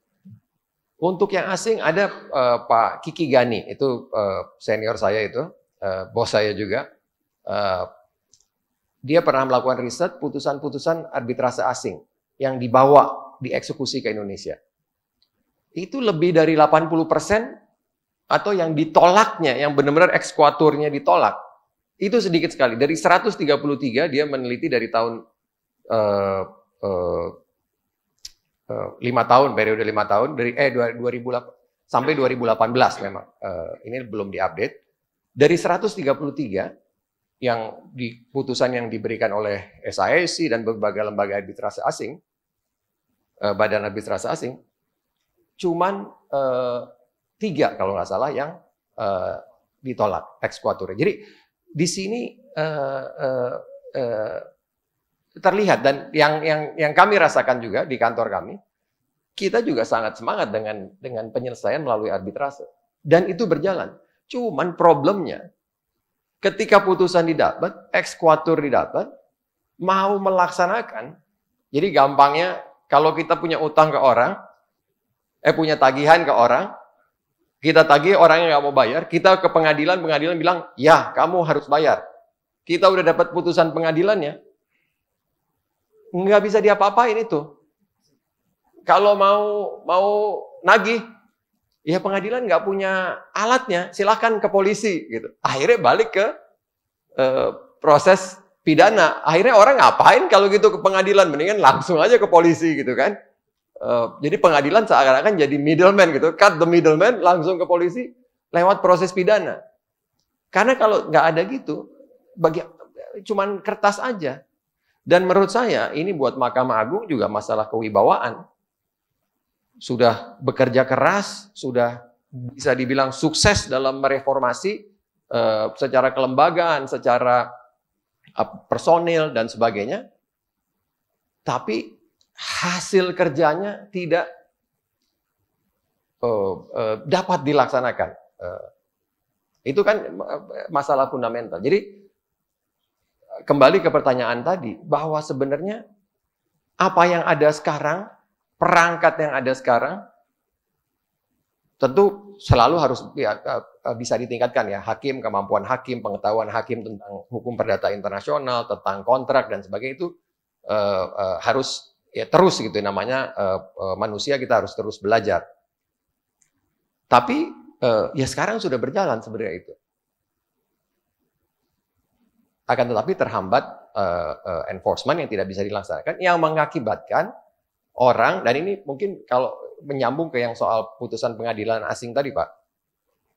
Untuk yang asing ada uh, Pak Kiki Gani, itu uh, senior saya itu, uh, bos saya juga. Uh, dia pernah melakukan riset putusan-putusan arbitrase asing yang dibawa dieksekusi ke Indonesia. Itu lebih dari 80 persen atau yang ditolaknya, yang benar-benar ekskuaturnya ditolak. Itu sedikit sekali. Dari 133 dia meneliti dari tahun uh, uh, Eh, lima tahun periode lima tahun dari eh 2008 sampai 2018 memang uh, ini belum diupdate dari seratus tiga puluh tiga yang di putusan yang diberikan oleh SIC dan berbagai lembaga arbitrase asing uh, badan arbitrase asing cuman uh, tiga kalau nggak salah yang uh, ditolak eksekuaturnya jadi di sini uh, uh, uh, terlihat dan yang yang yang kami rasakan juga di kantor kami, kita juga sangat semangat dengan dengan penyelesaian melalui arbitrase dan itu berjalan. Cuman problemnya ketika putusan didapat, ekskuator didapat, mau melaksanakan. Jadi gampangnya kalau kita punya utang ke orang, eh punya tagihan ke orang, kita tagih orangnya nggak mau bayar, kita ke pengadilan, pengadilan bilang, ya kamu harus bayar. Kita udah dapat putusan pengadilannya, nggak bisa diapa-apain itu. Kalau mau mau nagih, ya pengadilan nggak punya alatnya, silahkan ke polisi gitu. Akhirnya balik ke e, proses pidana. Akhirnya orang ngapain kalau gitu ke pengadilan? Mendingan langsung aja ke polisi gitu kan. E, jadi pengadilan seakan-akan jadi middleman gitu, cut the middleman langsung ke polisi lewat proses pidana. Karena kalau nggak ada gitu, bagi cuman kertas aja, dan menurut saya ini buat Mahkamah Agung juga masalah kewibawaan. Sudah bekerja keras, sudah bisa dibilang sukses dalam mereformasi eh, secara kelembagaan, secara eh, personil dan sebagainya. Tapi hasil kerjanya tidak eh, dapat dilaksanakan. Itu kan masalah fundamental. Jadi kembali ke pertanyaan tadi bahwa sebenarnya apa yang ada sekarang, perangkat yang ada sekarang tentu selalu harus ya, eh, eh, bisa ditingkatkan ya hakim kemampuan hakim pengetahuan hakim tentang hukum perdata internasional tentang kontrak dan sebagainya itu uh, uh, harus ya terus gitu ya, namanya uh, uh, manusia kita harus terus belajar tapi uh, ya sekarang sudah berjalan sebenarnya itu akan tetapi terhambat uh, uh, enforcement yang tidak bisa dilaksanakan yang mengakibatkan orang dan ini mungkin kalau menyambung ke yang soal putusan pengadilan asing tadi Pak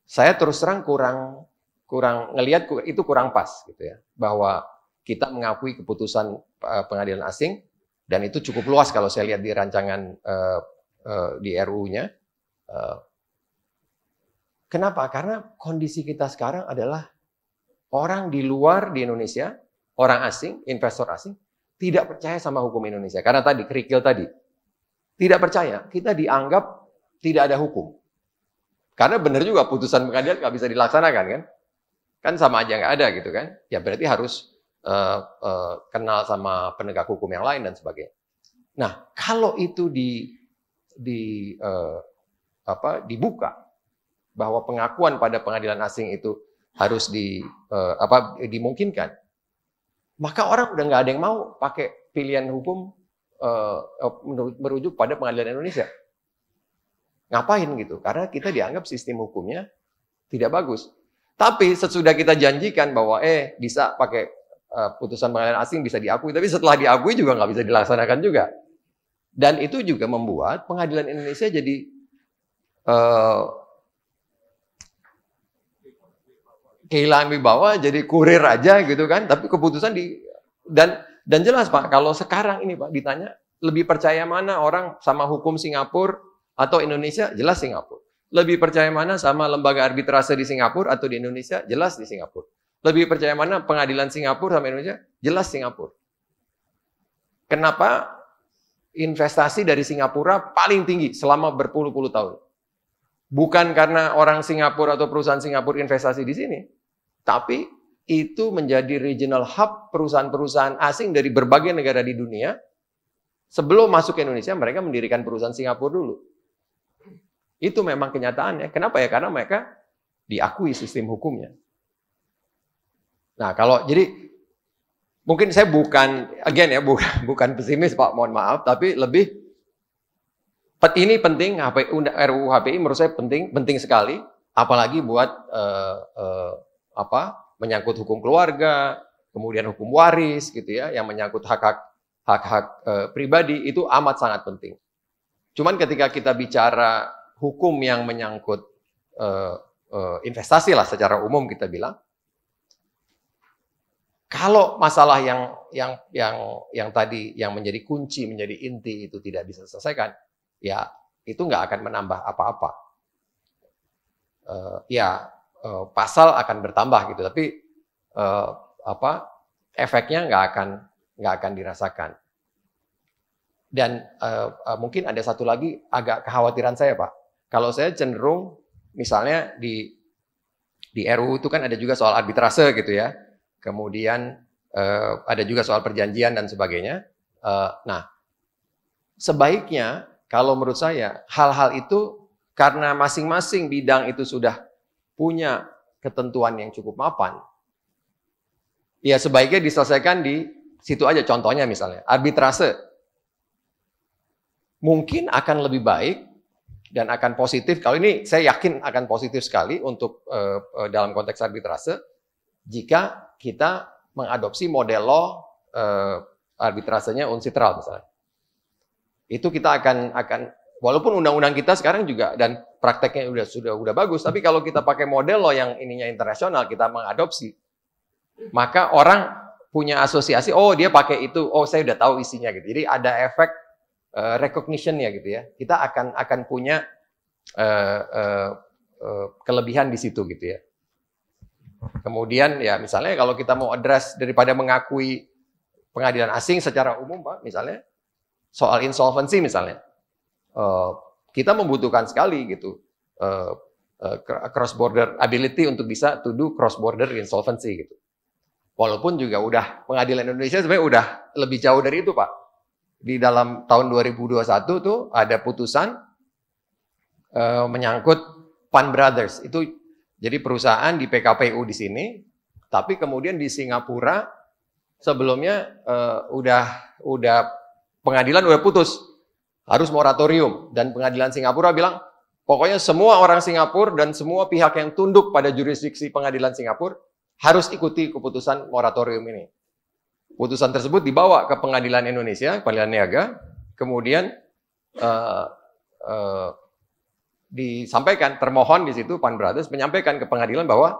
saya terus terang kurang kurang ngelihat itu kurang pas gitu ya bahwa kita mengakui keputusan eh, pengadilan asing dan itu cukup luas kalau saya lihat di rancangan uh, uh, di RU-nya uh, Kenapa? Karena kondisi kita sekarang adalah orang di luar di Indonesia, orang asing, investor asing, tidak percaya sama hukum Indonesia. Karena tadi, kerikil tadi. Tidak percaya, kita dianggap tidak ada hukum. Karena benar juga putusan pengadilan nggak bisa dilaksanakan kan. Kan sama aja nggak ada gitu kan. Ya berarti harus uh, uh, kenal sama penegak hukum yang lain dan sebagainya. Nah, kalau itu di, di uh, apa, dibuka bahwa pengakuan pada pengadilan asing itu harus di uh, apa dimungkinkan. Maka orang udah nggak ada yang mau pakai pilihan hukum uh, merujuk pada pengadilan Indonesia. Ngapain gitu? Karena kita dianggap sistem hukumnya tidak bagus. Tapi sesudah kita janjikan bahwa eh bisa pakai uh, putusan pengadilan asing bisa diakui, tapi setelah diakui juga nggak bisa dilaksanakan juga. Dan itu juga membuat pengadilan Indonesia jadi kehilangan wibawa jadi kurir aja gitu kan tapi keputusan di dan dan jelas Pak kalau sekarang ini Pak ditanya lebih percaya mana orang sama hukum Singapura atau Indonesia jelas Singapura lebih percaya mana sama lembaga arbitrase di Singapura atau di Indonesia jelas di Singapura lebih percaya mana pengadilan Singapura sama Indonesia jelas Singapura kenapa investasi dari Singapura paling tinggi selama berpuluh-puluh tahun Bukan karena orang Singapura atau perusahaan Singapura investasi di sini, tapi itu menjadi regional hub perusahaan-perusahaan asing dari berbagai negara di dunia. Sebelum masuk ke Indonesia, mereka mendirikan perusahaan Singapura dulu. Itu memang kenyataannya. Kenapa ya? Karena mereka diakui sistem hukumnya. Nah, kalau jadi mungkin saya bukan again ya *laughs* bukan bukan pesimis Pak, mohon maaf, tapi lebih ini penting HPU RUU HPI menurut saya penting penting sekali apalagi buat uh, uh, apa menyangkut hukum keluarga kemudian hukum waris gitu ya yang menyangkut hak-hak hak-hak uh, eh, pribadi itu amat sangat penting cuman ketika kita bicara hukum yang menyangkut uh, uh, investasi lah secara umum kita bilang kalau masalah yang yang yang yang tadi yang menjadi kunci menjadi inti itu tidak bisa diselesaikan ya itu nggak akan menambah apa-apa. Uh, ya uh, pasal akan bertambah gitu, tapi uh, apa efeknya nggak akan nggak akan dirasakan. Dan uh, uh, mungkin ada satu lagi agak kekhawatiran saya pak. Kalau saya cenderung misalnya di di RUU itu kan ada juga soal arbitrase gitu ya. Kemudian uh, ada juga soal perjanjian dan sebagainya. Uh, nah, sebaiknya kalau menurut saya, hal-hal itu karena masing-masing bidang itu sudah punya ketentuan yang cukup mapan, ya sebaiknya diselesaikan di situ aja. Contohnya misalnya, arbitrase. Mungkin akan lebih baik dan akan positif. Kalau ini saya yakin akan positif sekali untuk uh, uh, dalam konteks arbitrase jika kita mengadopsi model law uh, arbitrasenya unsitral misalnya. Itu kita akan akan walaupun undang-undang kita sekarang juga dan prakteknya sudah sudah udah bagus, tapi kalau kita pakai model lo yang ininya internasional kita mengadopsi, maka orang punya asosiasi, oh dia pakai itu, oh saya sudah tahu isinya gitu. Jadi ada efek uh, eh, recognition ya gitu ya. Kita akan akan punya uh, uh, uh, kelebihan di situ gitu ya. Kemudian ya misalnya kalau kita mau address daripada mengakui pengadilan asing secara umum Pak, misalnya soal insolvensi misalnya. Eh, kita membutuhkan sekali gitu eh, eh, cross border ability untuk bisa to do cross border insolvency gitu. Walaupun juga udah pengadilan Indonesia sebenarnya udah lebih jauh dari itu, Pak. Di dalam tahun 2021 tuh ada putusan uh, menyangkut Pan Brothers. Itu jadi perusahaan di PKPU di sini, tapi kemudian di Singapura sebelumnya uh, udah udah Pengadilan udah putus, harus moratorium. Dan pengadilan Singapura bilang, pokoknya semua orang Singapura dan semua pihak yang tunduk pada jurisdiksi pengadilan Singapura harus ikuti keputusan moratorium ini. Putusan tersebut dibawa ke pengadilan Indonesia, pengadilan niaga, kemudian uh, uh, disampaikan, termohon di situ, Pan Brothers menyampaikan ke pengadilan bahwa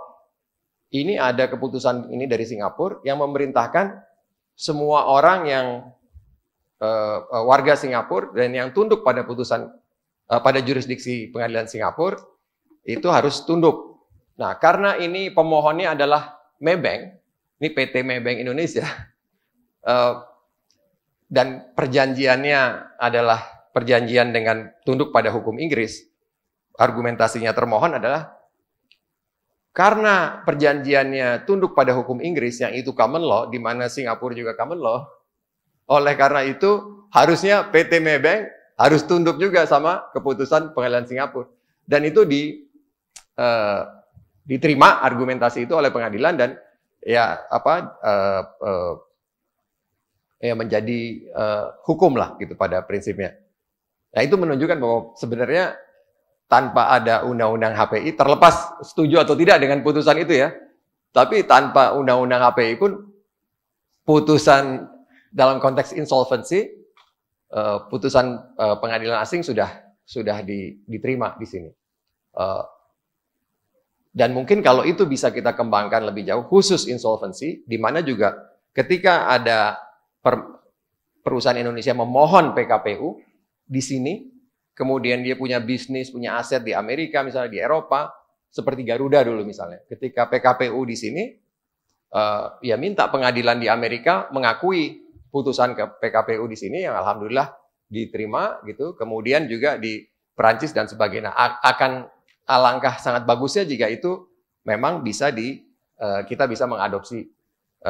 ini ada keputusan ini dari Singapura yang memerintahkan semua orang yang uh, warga Singapura dan yang tunduk pada putusan uh, pada jurisdiksi pengadilan Singapura itu harus tunduk. Nah, karena ini pemohonnya adalah Maybank, ini PT Maybank Indonesia. Uh, *laughs* dan perjanjiannya adalah perjanjian dengan tunduk pada hukum Inggris. Argumentasinya termohon adalah karena perjanjiannya tunduk pada hukum Inggris yang itu common law di mana Singapura juga common law, oleh karena itu, harusnya PT Maybank harus tunduk juga sama keputusan pengadilan Singapura. Dan itu di uh, diterima argumentasi itu oleh pengadilan dan ya apa uh, uh, ya menjadi uh, hukum lah gitu pada prinsipnya. Nah itu menunjukkan bahwa sebenarnya tanpa ada undang-undang HPI terlepas setuju atau tidak dengan putusan itu ya. Tapi tanpa undang-undang HPI pun putusan dalam konteks insolvensi, eh, putusan eh, pengadilan asing sudah sudah diterima di sini. Eh, dan mungkin kalau itu bisa kita kembangkan lebih jauh, khusus insolvensi, di mana juga ketika ada per, perusahaan Indonesia memohon PKPU di sini, kemudian dia punya bisnis, punya aset di Amerika, misalnya di Eropa, seperti Garuda dulu misalnya. Ketika PKPU di sini, ya minta pengadilan di Amerika mengakui putusan ke PKPU di sini yang alhamdulillah diterima gitu. Kemudian juga di Perancis dan sebagainya. akan alangkah sangat bagusnya jika itu memang bisa di uh, kita bisa mengadopsi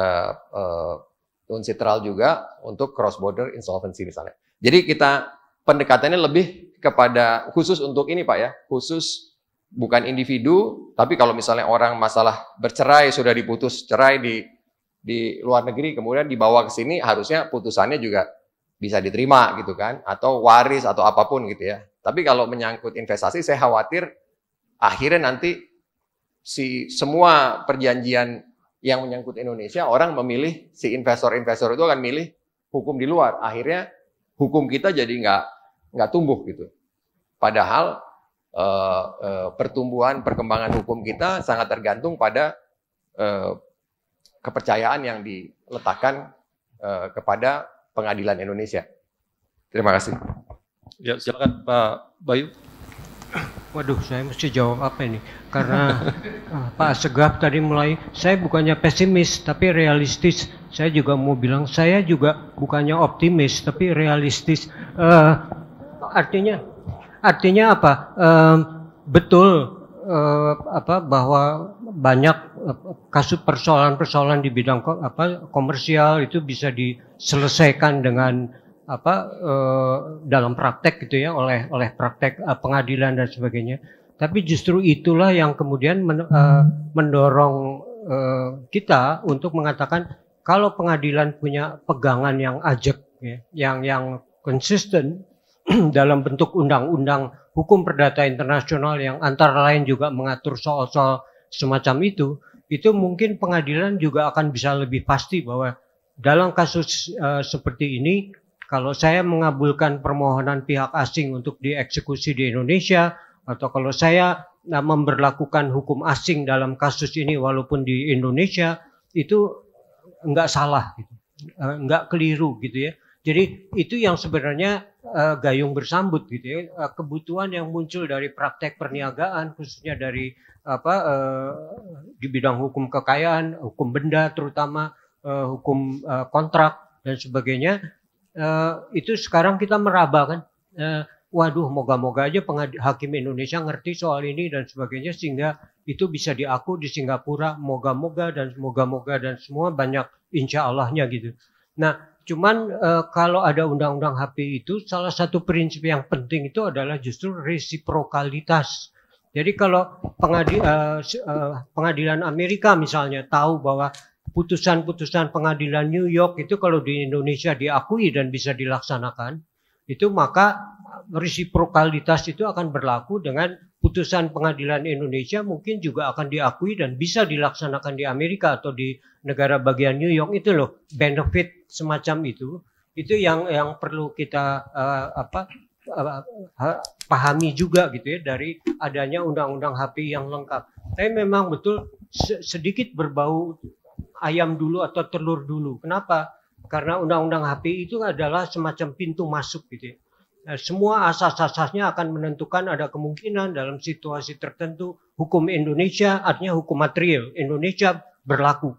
uh, eh, uh, eh, unsitral juga untuk cross border insolvency misalnya. Jadi kita pendekatannya lebih kepada khusus untuk ini Pak ya, khusus bukan individu, tapi kalau misalnya orang masalah bercerai sudah diputus cerai di di luar negeri kemudian dibawa ke sini harusnya putusannya juga bisa diterima gitu kan atau waris atau apapun gitu ya. Tapi kalau menyangkut investasi saya khawatir akhirnya nanti si semua perjanjian yang menyangkut Indonesia orang memilih si investor-investor itu akan milih hukum di luar. Akhirnya hukum kita jadi nggak nggak tumbuh gitu. Padahal Uh, uh, pertumbuhan perkembangan hukum kita sangat tergantung pada uh, kepercayaan yang diletakkan uh, kepada pengadilan Indonesia. Terima kasih. Ya, silakan Pak Bayu. Waduh, saya mesti jawab apa ini? Karena uh, *laughs* Pak Segaf tadi mulai, saya bukannya pesimis tapi realistis. Saya juga mau bilang, saya juga bukannya optimis tapi realistis. Uh, artinya, artinya apa? Uh, betul uh, apa bahwa banyak eh, kasus persoalan-persoalan di bidang apa komersial itu bisa diselesaikan dengan apa eh, dalam praktek gitu ya oleh oleh praktek eh, pengadilan dan sebagainya. Tapi justru itulah yang kemudian men, eh, mendorong eh, kita untuk mengatakan kalau pengadilan punya pegangan yang ajak, ya, yang yang konsisten *clears throat* dalam bentuk undang-undang hukum perdata internasional yang antara lain juga mengatur soal-soal semacam itu, itu mungkin pengadilan juga akan bisa lebih pasti bahwa dalam kasus uh, seperti ini, kalau saya mengabulkan permohonan pihak asing untuk dieksekusi di Indonesia, atau kalau saya uh, eh, memberlakukan hukum asing dalam kasus ini walaupun di Indonesia, itu enggak salah, gitu. uh, nggak keliru gitu ya. Jadi itu yang sebenarnya uh, gayung bersambut gitu ya uh, kebutuhan yang muncul dari praktek perniagaan khususnya dari apa uh, di bidang hukum kekayaan hukum benda terutama uh, hukum uh, kontrak dan sebagainya uh, itu sekarang kita meraba kan uh, waduh moga-moga aja hakim Indonesia ngerti soal ini dan sebagainya sehingga itu bisa diaku di Singapura moga-moga dan moga-moga dan semua banyak insya Allahnya gitu nah Cuman e, kalau ada undang-undang HP itu salah satu prinsip yang penting itu adalah justru resiprokalitas. Jadi kalau pengadi, e, e, pengadilan Amerika misalnya tahu bahwa putusan-putusan pengadilan New York itu kalau di Indonesia diakui dan bisa dilaksanakan, itu maka resiprokalitas itu akan berlaku dengan putusan pengadilan Indonesia mungkin juga akan diakui dan bisa dilaksanakan di Amerika atau di negara bagian New York itu loh benefit semacam itu itu yang yang perlu kita uh, apa uh, pahami juga gitu ya dari adanya undang-undang HPI yang lengkap. Tapi memang betul sedikit berbau ayam dulu atau telur dulu. Kenapa? Karena undang-undang HPI itu adalah semacam pintu masuk gitu ya Eh, semua asas-asasnya akan menentukan ada kemungkinan dalam situasi tertentu hukum Indonesia artinya hukum material Indonesia berlaku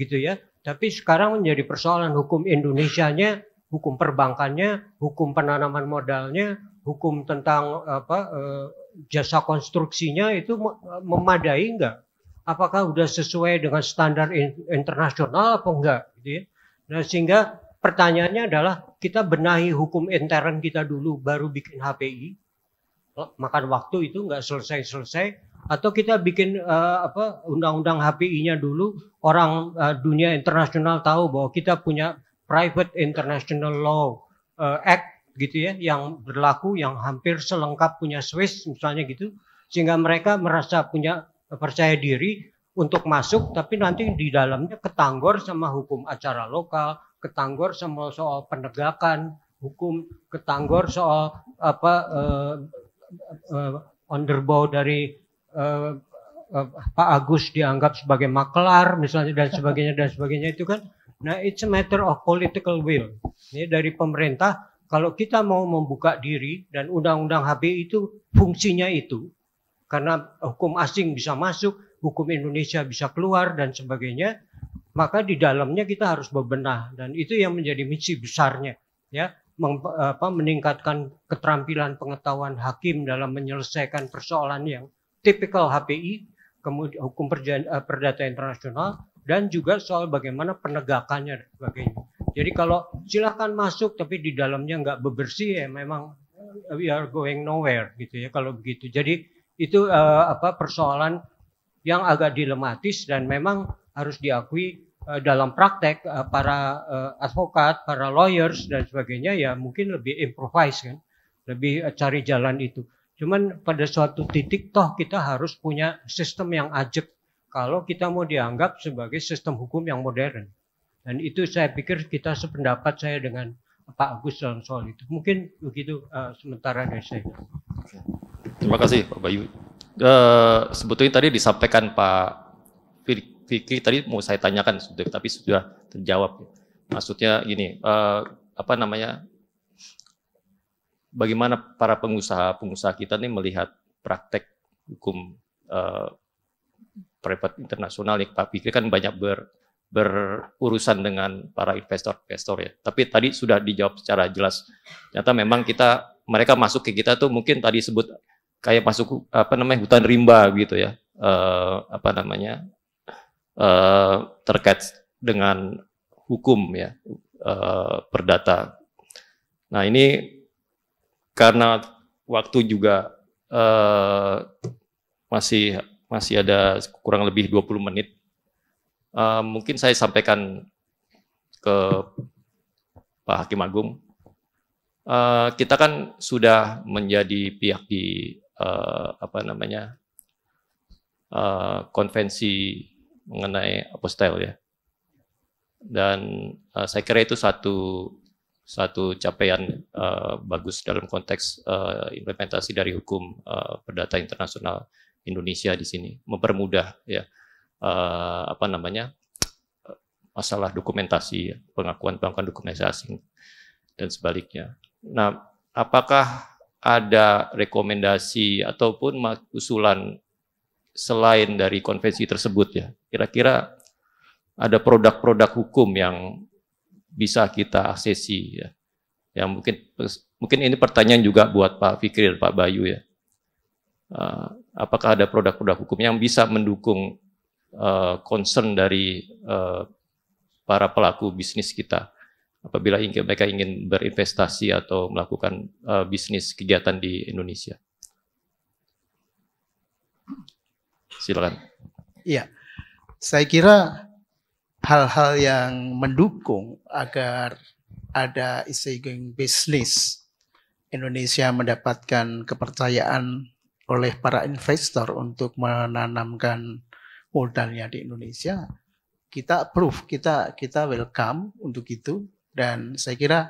gitu ya. Tapi sekarang menjadi persoalan hukum Indonesianya, hukum perbankannya, hukum penanaman modalnya, hukum tentang apa eh, jasa konstruksinya itu memadai enggak? Apakah sudah sesuai dengan standar internasional apa enggak gitu ya. Nah, sehingga pertanyaannya adalah kita benahi hukum intern kita dulu baru bikin HPI oh, makan waktu itu nggak selesai-selesai atau kita bikin uh, apa undang-undang HPI-nya dulu orang uh, dunia internasional tahu bahwa kita punya private international law uh, act gitu ya yang berlaku yang hampir selengkap punya Swiss misalnya gitu sehingga mereka merasa punya percaya diri untuk masuk tapi nanti di dalamnya ketanggor sama hukum acara lokal ketanggor soal soal penegakan hukum, ketanggor soal apa uh, uh, underbow dari uh, uh, Pak Agus dianggap sebagai maklar misalnya dan sebagainya dan sebagainya itu kan. Nah, it's a matter of political will. Ini dari pemerintah kalau kita mau membuka diri dan undang-undang HBI itu fungsinya itu karena hukum asing bisa masuk, hukum Indonesia bisa keluar dan sebagainya maka di dalamnya kita harus bebenah dan itu yang menjadi misi besarnya ya mem, apa, meningkatkan keterampilan pengetahuan hakim dalam menyelesaikan persoalan yang tipikal HPI kemudian hukum perjan, eh, perdata internasional dan juga soal bagaimana penegakannya dan sebagainya. Jadi kalau silahkan masuk tapi di dalamnya nggak bebersih ya memang eh, we are going nowhere gitu ya kalau begitu. Jadi itu uh, apa persoalan yang agak dilematis dan memang harus diakui eh, dalam praktek eh, para eh, advokat, para lawyers dan sebagainya ya mungkin lebih improvise kan, lebih cari jalan itu. Cuman pada suatu titik toh kita harus punya sistem yang ajak kalau kita mau dianggap sebagai sistem hukum yang modern. Dan itu saya pikir kita sependapat saya dengan Pak Agus dalam soal itu. Mungkin begitu uh, sementara dari saya. Terima kasih Pak Bayu. Uh, sebetulnya tadi disampaikan Pak fikri tadi mau saya tanyakan sudah tapi sudah terjawab. Maksudnya gini, uh, apa namanya? Bagaimana para pengusaha-pengusaha kita nih melihat praktek hukum uh, private internasional yang Pak Fikri kan banyak ber, berurusan dengan para investor-investor ya. Tapi tadi sudah dijawab secara jelas. Ternyata memang kita mereka masuk ke kita tuh mungkin tadi sebut kayak masuk apa namanya hutan rimba gitu ya. Uh, apa namanya Eh, terkait dengan hukum ya eh, perdata. Nah ini karena waktu juga eh, masih masih ada kurang lebih 20 menit, mungkin saya sampaikan ke Pak Hakim Agung. kita kan sudah menjadi pihak di apa namanya konvensi mengenai apostel ya. Dan uh, saya kira itu satu satu capaian uh, bagus dalam konteks uh, implementasi dari hukum uh, perdata internasional Indonesia di sini mempermudah ya uh, apa namanya masalah dokumentasi pengakuan pengakuan dokumentasi asing dan sebaliknya. Nah, apakah ada rekomendasi ataupun usulan selain dari konvensi tersebut ya. Kira-kira ada produk-produk hukum yang bisa kita aksesi ya. yang mungkin mungkin ini pertanyaan juga buat Pak Fikri dan Pak Bayu ya. Eh, apakah ada produk-produk hukum yang bisa mendukung eh, concern dari eh, para pelaku bisnis kita apabila mereka ingin berinvestasi atau melakukan bisnis kegiatan di Indonesia? Silakan. Iya. Saya kira hal-hal yang mendukung agar ada isegeng bisnis Indonesia mendapatkan kepercayaan oleh para investor untuk menanamkan modalnya di Indonesia kita approve kita kita welcome untuk itu dan saya kira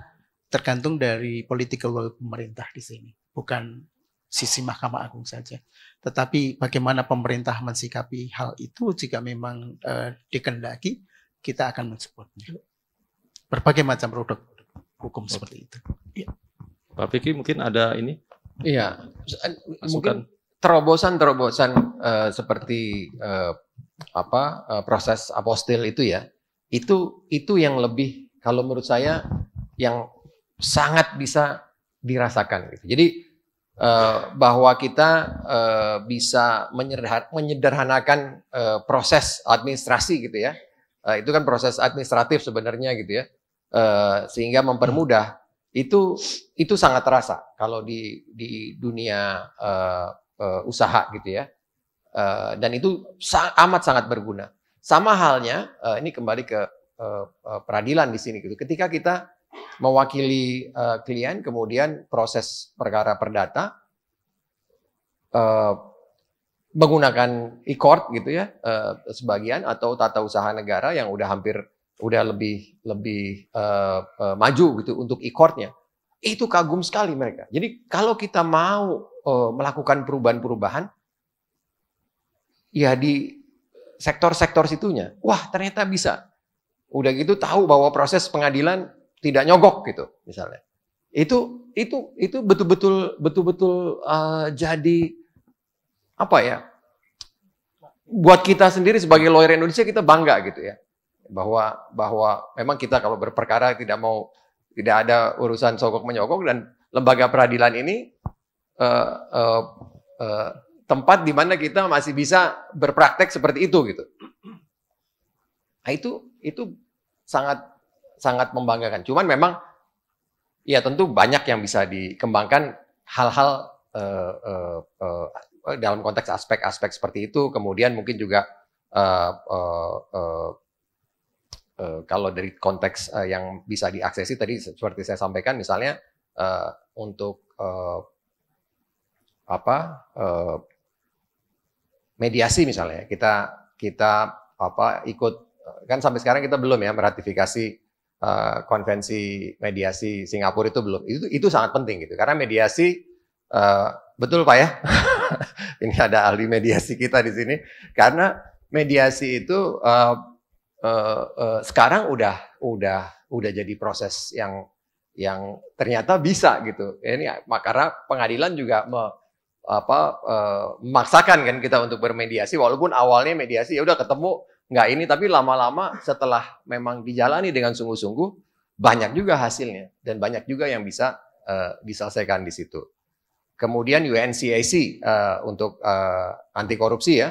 tergantung dari political will pemerintah di sini bukan sisi Mahkamah Agung saja tetapi bagaimana pemerintah mensikapi hal itu jika memang eh, dikendaki, kita akan mensupportnya. Ya. Berbagai macam produk hukum Oke. seperti itu. Ya. Pak Vicky mungkin ada ini? Iya, mungkin terobosan-terobosan uh, seperti uh, apa uh, proses apostil itu ya, itu itu yang lebih kalau menurut saya yang sangat bisa dirasakan gitu. Jadi Eh, bahwa kita uh, bisa menyederhanakan uh, proses administrasi gitu ya. Uh, itu kan proses administratif sebenarnya gitu ya. Uh, sehingga mempermudah itu itu sangat terasa kalau di di dunia uh, uh, usaha gitu ya. Uh, dan itu sa amat sangat berguna. Sama halnya uh, ini kembali ke uh, peradilan di sini gitu. Ketika kita mewakili uh, klien, kemudian proses perkara perdata uh, menggunakan e-court gitu ya uh, sebagian atau tata usaha negara yang udah hampir udah lebih lebih uh, uh, maju gitu untuk e-courtnya itu kagum sekali mereka. Jadi kalau kita mau uh, melakukan perubahan-perubahan, ya di sektor-sektor situnya, wah ternyata bisa. Udah gitu tahu bahwa proses pengadilan tidak nyogok gitu misalnya. Itu itu itu betul-betul betul-betul uh, jadi apa ya? Buat kita sendiri sebagai lawyer Indonesia kita bangga gitu ya. Bahwa bahwa memang kita kalau berperkara tidak mau tidak ada urusan sogok menyogok dan lembaga peradilan ini uh, uh, uh, tempat di mana kita masih bisa berpraktek seperti itu gitu. Nah, itu itu sangat sangat membanggakan. Cuman memang ya tentu banyak yang bisa dikembangkan hal-hal uh, uh, uh, dalam konteks aspek-aspek seperti itu. Kemudian mungkin juga uh, uh, uh, uh, kalau dari konteks uh, yang bisa diaksesi tadi seperti saya sampaikan, misalnya uh, untuk uh, apa uh, mediasi misalnya kita kita apa ikut kan sampai sekarang kita belum ya meratifikasi uh, konvensi mediasi Singapura itu belum. Itu itu sangat penting gitu karena mediasi uh, betul Pak ya. *laughs* Ini ada ahli mediasi kita di sini karena mediasi itu uh, uh, uh, sekarang udah udah udah jadi proses yang yang ternyata bisa gitu. Ini karena pengadilan juga me, apa uh, memaksakan kan kita untuk bermediasi walaupun awalnya mediasi ya udah ketemu nggak ini tapi lama-lama setelah memang dijalani dengan sungguh-sungguh banyak juga hasilnya dan banyak juga yang bisa uh, diselesaikan di situ. Kemudian UNCAC uh, eh, untuk uh, eh, anti korupsi ya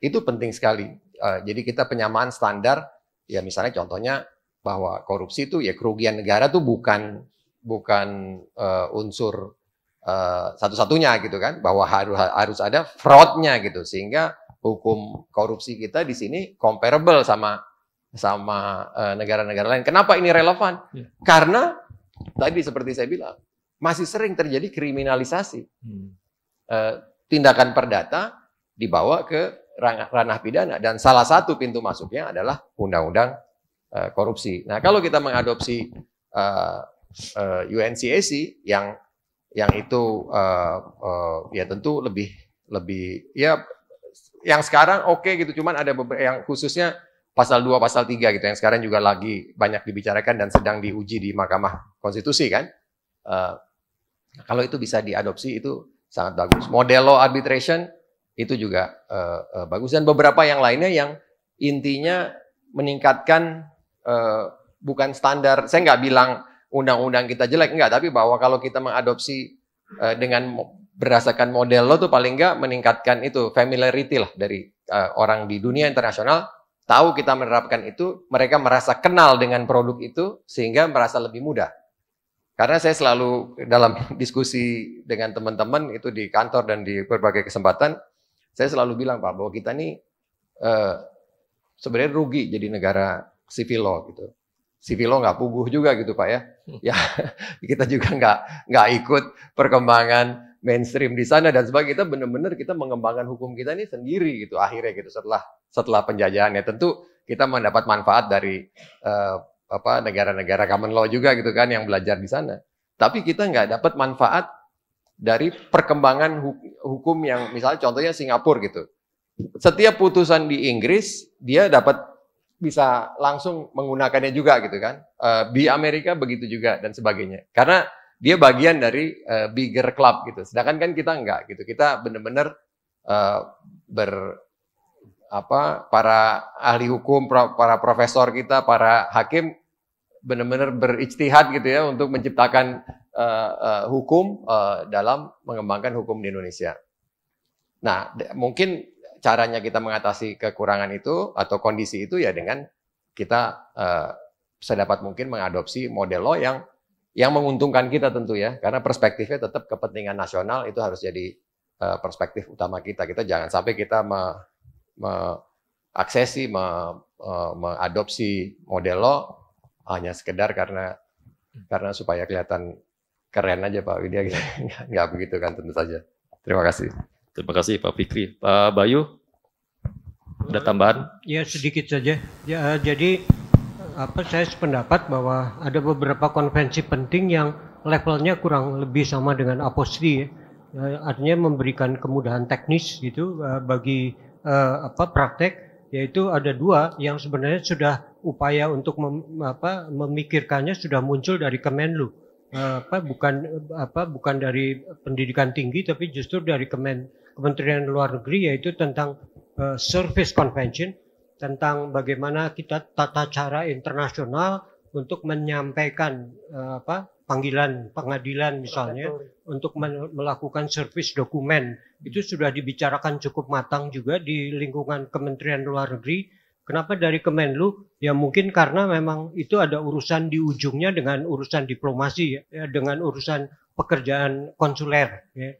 itu penting sekali. Uh, jadi kita penyamaan standar ya misalnya contohnya bahwa korupsi itu ya kerugian negara tuh bukan bukan uh, unsur uh, satu-satunya gitu kan bahwa harus harus ada fraudnya gitu sehingga hukum korupsi kita di sini comparable sama sama eh, negara-negara lain. Kenapa ini relevan? Ya. Karena tadi seperti saya bilang masih sering terjadi kriminalisasi hmm. Eh, tindakan perdata dibawa ke ranah pidana dan salah satu pintu masuknya adalah undang-undang eh, korupsi. Nah kalau kita mengadopsi UNCAC yang yang itu ya tentu lebih lebih ya yang sekarang oke okay gitu, cuman ada beberapa yang khususnya pasal 2, pasal 3 gitu yang sekarang juga lagi banyak dibicarakan dan sedang diuji di Mahkamah Konstitusi kan. Uh, kalau itu bisa diadopsi itu sangat bagus. Model law arbitration itu juga uh, uh, bagus dan beberapa yang lainnya yang intinya meningkatkan uh, bukan standar. Saya nggak bilang undang-undang kita jelek enggak, tapi bahwa kalau kita mengadopsi uh, dengan berdasarkan model lo tuh paling nggak meningkatkan itu familiarity lah dari uh, orang di dunia internasional tahu kita menerapkan itu mereka merasa kenal dengan produk itu sehingga merasa lebih mudah karena saya selalu dalam *laughs* diskusi dengan teman-teman itu di kantor dan di berbagai kesempatan saya selalu bilang pak bahwa kita ini uh, eh, sebenarnya rugi jadi negara civil law gitu civil law nggak puguh juga gitu pak ya *laughs* ya *laughs* kita juga nggak nggak ikut perkembangan mainstream di sana dan sebagainya kita benar-benar kita mengembangkan hukum kita ini sendiri gitu akhirnya gitu setelah setelah penjajahan ya tentu kita mendapat manfaat dari uh, apa negara-negara common law juga gitu kan yang belajar di sana tapi kita nggak dapat manfaat dari perkembangan hukum yang misalnya contohnya Singapura gitu setiap putusan di Inggris dia dapat bisa langsung menggunakannya juga gitu kan uh, di Amerika begitu juga dan sebagainya karena dia bagian dari uh, bigger club gitu. Sedangkan kan kita enggak gitu. Kita benar-benar uh, eh, ber apa para ahli hukum, para profesor kita, para hakim benar-benar berijtihad gitu ya untuk menciptakan uh, uh, hukum uh, dalam mengembangkan hukum di Indonesia. Nah, mungkin caranya kita mengatasi kekurangan itu atau kondisi itu ya dengan kita uh, sedapat mungkin mengadopsi model law yang yang menguntungkan kita tentu ya, karena perspektifnya tetap kepentingan nasional itu harus jadi eh, perspektif utama kita. Kita jangan sampai kita me, me, e, mengadopsi model lo hanya sekedar karena karena supaya kelihatan keren aja Pak Widya gitu. *laughs* nggak begitu kan tentu saja. Terima kasih. Terima kasih Pak Fikri. Pak Bayu, ada tambahan? Ya sedikit saja. Ya, jadi apa saya sependapat bahwa ada beberapa konvensi penting yang levelnya kurang lebih sama dengan apostri ya. Eh, artinya memberikan kemudahan teknis gitu eh, bagi uh, apa praktek yaitu ada dua yang sebenarnya sudah upaya untuk mem, apa, memikirkannya sudah muncul dari Kemenlu apa bukan apa bukan dari pendidikan tinggi tapi justru dari Kemen Kementerian Luar Negeri yaitu tentang uh, Service Convention tentang bagaimana kita tata cara internasional untuk menyampaikan uh, apa panggilan pengadilan misalnya Betul. untuk melakukan servis dokumen itu sudah dibicarakan cukup matang juga di lingkungan Kementerian Luar Negeri. Kenapa dari Kemenlu? Ya mungkin karena memang itu ada urusan di ujungnya dengan urusan diplomasi, ya, dengan urusan pekerjaan konsuler, ya.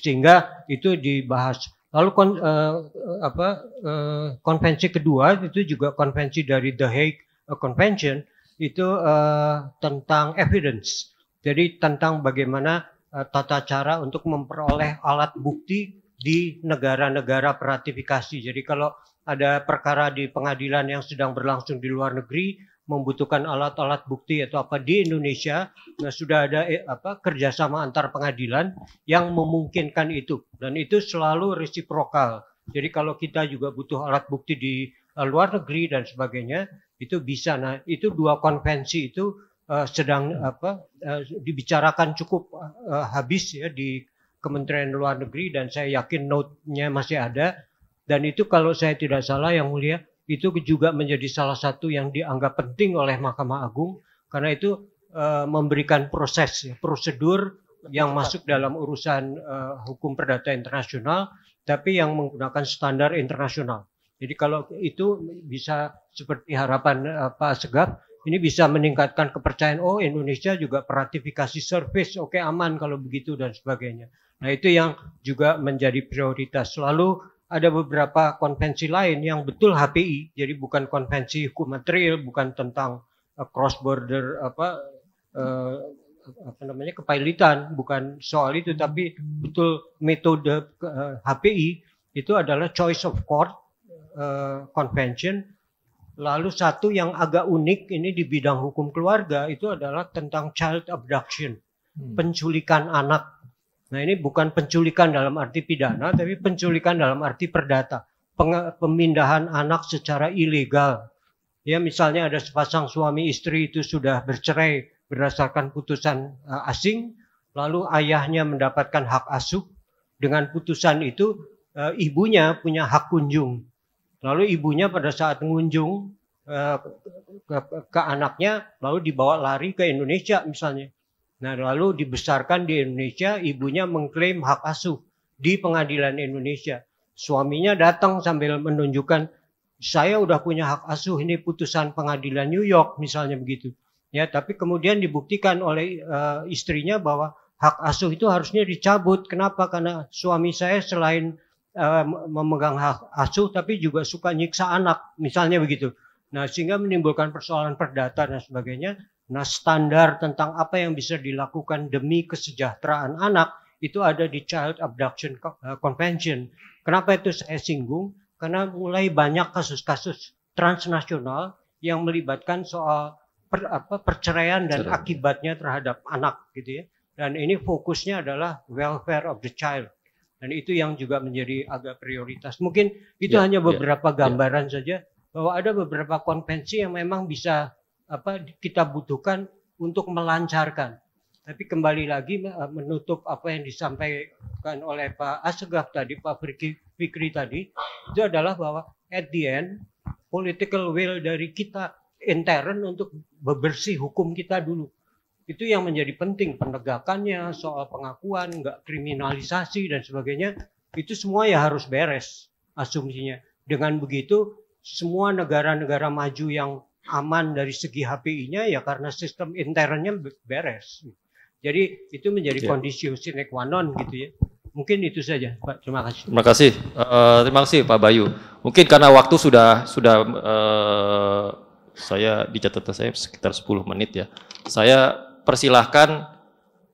sehingga itu dibahas. Lalu kon, uh, apa, uh, konvensi kedua itu juga konvensi dari The Hague Convention itu uh, tentang evidence. Jadi tentang bagaimana uh, tata cara untuk memperoleh alat bukti di negara-negara peratifikasi. Jadi kalau ada perkara di pengadilan yang sedang berlangsung di luar negeri, membutuhkan alat-alat bukti atau apa di Indonesia nah sudah ada eh, apa kerjasama antar pengadilan yang memungkinkan itu dan itu selalu resiprokal jadi kalau kita juga butuh alat bukti di eh, luar negeri dan sebagainya itu bisa nah itu dua konvensi itu uh, sedang apa uh, dibicarakan cukup uh, habis ya di Kementerian Luar Negeri dan saya yakin note-nya masih ada dan itu kalau saya tidak salah yang mulia itu juga menjadi salah satu yang dianggap penting oleh Mahkamah Agung karena itu uh, memberikan proses ya, prosedur yang masuk dalam urusan uh, hukum perdata internasional tapi yang menggunakan standar internasional. Jadi kalau itu bisa seperti harapan uh, Pak Segap ini bisa meningkatkan kepercayaan oh Indonesia juga peratifikasi service oke okay, aman kalau begitu dan sebagainya. Nah, itu yang juga menjadi prioritas. selalu ada beberapa konvensi lain yang betul HPI, jadi bukan konvensi hukum material, bukan tentang eh, cross border apa eh, apa namanya kepailitan, bukan soal itu, tapi betul metode eh, HPI itu adalah choice of court eh, convention. Lalu satu yang agak unik ini di bidang hukum keluarga itu adalah tentang child abduction, hmm. penculikan anak Nah ini bukan penculikan dalam arti pidana, tapi penculikan dalam arti perdata. Pemindahan anak secara ilegal. Ya misalnya ada sepasang suami istri itu sudah bercerai berdasarkan putusan eh, asing, lalu ayahnya mendapatkan hak asuh. Dengan putusan itu eh, ibunya punya hak kunjung. Lalu ibunya pada saat mengunjung eh, ke, ke anaknya lalu dibawa lari ke Indonesia misalnya. Nah, lalu dibesarkan di Indonesia, ibunya mengklaim hak asuh di pengadilan Indonesia. Suaminya datang sambil menunjukkan, saya udah punya hak asuh, ini putusan pengadilan New York, misalnya begitu. Ya, tapi kemudian dibuktikan oleh uh, istrinya bahwa hak asuh itu harusnya dicabut. Kenapa? Karena suami saya selain uh, memegang hak asuh, tapi juga suka nyiksa anak, misalnya begitu. Nah, sehingga menimbulkan persoalan perdata dan sebagainya Nah, standar tentang apa yang bisa dilakukan demi kesejahteraan anak itu ada di Child Abduction eh, Convention. Kenapa itu saya singgung? Karena mulai banyak kasus-kasus transnasional yang melibatkan soal per, apa, perceraian dan Cerai. akibatnya terhadap anak, gitu ya. Dan ini fokusnya adalah welfare of the child. Dan itu yang juga menjadi agak prioritas. Mungkin itu ya, hanya ya, beberapa ya, gambaran ya. saja bahwa ada beberapa konvensi yang memang bisa apa kita butuhkan untuk melancarkan. Tapi kembali lagi eh, menutup apa yang disampaikan oleh Pak Assegaf tadi, Pak Fikri, tadi, itu adalah bahwa at the end political will dari kita intern untuk bebersih hukum kita dulu. Itu yang menjadi penting penegakannya, soal pengakuan, enggak kriminalisasi dan sebagainya. Itu semua ya harus beres asumsinya. Dengan begitu semua negara-negara maju yang aman dari segi HPI-nya ya karena sistem internnya beres. Jadi itu menjadi yeah. kondisi sine qua non gitu ya. Mungkin itu saja, Pak. Terima kasih. Terima kasih. Uh, terima kasih Pak Bayu. Mungkin karena waktu sudah sudah uh, saya di catatan saya sekitar 10 menit ya. Saya persilahkan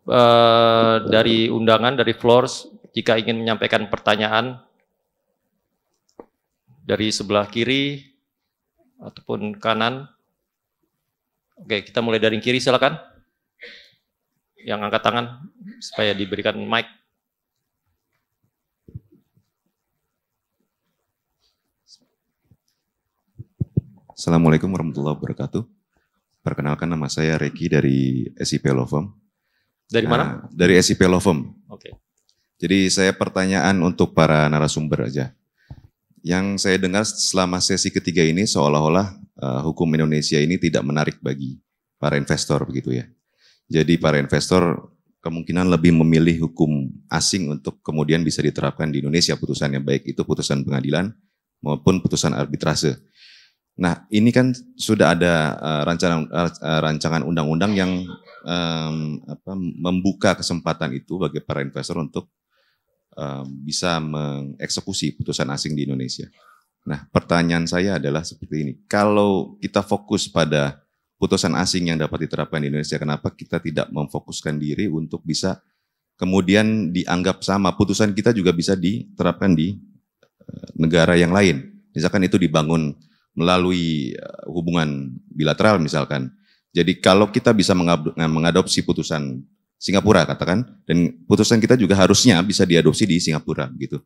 uh, dari undangan dari floors jika ingin menyampaikan pertanyaan dari sebelah kiri ataupun kanan. Oke, kita mulai dari kiri silakan. Yang angkat tangan supaya diberikan mic. Assalamualaikum warahmatullahi wabarakatuh. Perkenalkan nama saya Reki dari SIP Lovem. Dari mana? Nah, dari SIP Lovem. Oke. Okay. Jadi saya pertanyaan untuk para narasumber aja. Yang saya dengar selama sesi ketiga ini seolah-olah uh, hukum Indonesia ini tidak menarik bagi para investor begitu ya. Jadi para investor kemungkinan lebih memilih hukum asing untuk kemudian bisa diterapkan di Indonesia putusannya baik itu putusan pengadilan maupun putusan arbitrase. Nah, ini kan sudah ada uh, rancangan uh, rancangan undang-undang yang um, apa, membuka kesempatan itu bagi para investor untuk bisa mengeksekusi putusan asing di Indonesia. Nah, pertanyaan saya adalah seperti ini. Kalau kita fokus pada putusan asing yang dapat diterapkan di Indonesia, kenapa kita tidak memfokuskan diri untuk bisa kemudian dianggap sama putusan kita juga bisa diterapkan di eh, negara yang lain. Misalkan itu dibangun melalui eh, hubungan bilateral misalkan. Jadi kalau kita bisa mengadopsi putusan Singapura katakan dan putusan kita juga harusnya bisa diadopsi di Singapura gitu.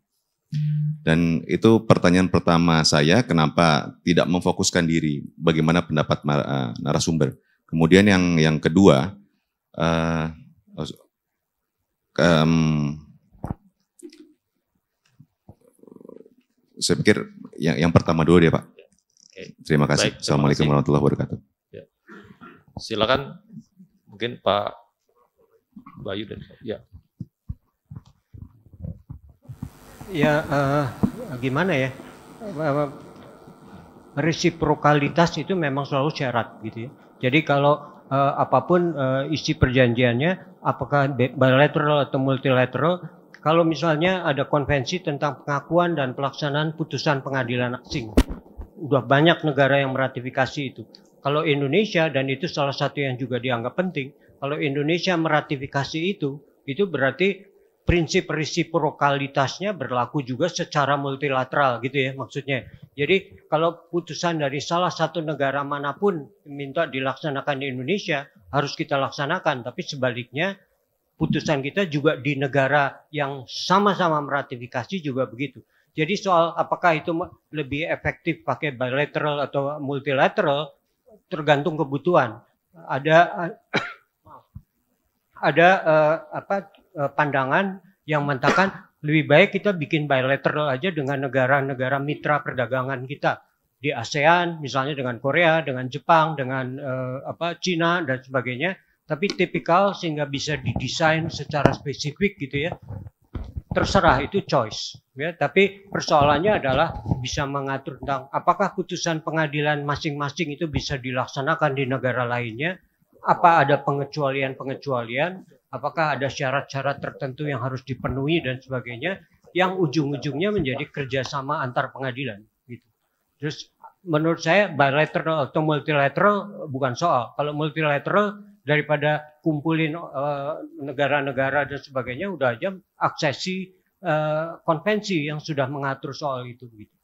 Hmm. Dan itu pertanyaan pertama saya kenapa tidak memfokuskan diri bagaimana pendapat eh, narasumber. Kemudian yang yang kedua uh, um, saya pikir yang yang pertama dulu ya Pak. Terima kasih. Baik, terima Assalamualaikum warahmatullahi wabarakatuh. Ya. Silakan mungkin Pak Bayu dan ya. Ya uh, gimana ya? Resiprokalitas itu memang selalu syarat gitu ya. Jadi kalau uh, apapun uh, isi perjanjiannya, apakah bilateral atau multilateral, kalau misalnya ada konvensi tentang pengakuan dan pelaksanaan putusan pengadilan asing, udah banyak negara yang meratifikasi itu. Kalau Indonesia dan itu salah satu yang juga dianggap penting, kalau Indonesia meratifikasi itu, itu berarti prinsip resiprokalitasnya berlaku juga secara multilateral gitu ya maksudnya. Jadi kalau putusan dari salah satu negara manapun minta dilaksanakan di Indonesia harus kita laksanakan, tapi sebaliknya putusan kita juga di negara yang sama-sama meratifikasi juga begitu. Jadi soal apakah itu lebih efektif pakai bilateral atau multilateral tergantung kebutuhan. Ada ada uh, apa uh, pandangan yang mengatakan lebih baik kita bikin bilateral aja dengan negara-negara mitra perdagangan kita di ASEAN misalnya dengan Korea, dengan Jepang, dengan uh, apa Cina dan sebagainya, tapi tipikal sehingga bisa didesain secara spesifik gitu ya. Terserah itu choice ya, tapi persoalannya adalah bisa mengatur tentang apakah putusan pengadilan masing-masing itu bisa dilaksanakan di negara lainnya apa ada pengecualian-pengecualian? Apakah ada syarat-syarat tertentu yang harus dipenuhi dan sebagainya? Yang ujung-ujungnya menjadi kerjasama antar pengadilan. Gitu. Terus menurut saya bilateral atau multilateral bukan soal. Kalau multilateral daripada kumpulin eh, negara-negara uh, dan sebagainya udah aja aksesi uh, konvensi yang sudah mengatur soal itu gitu.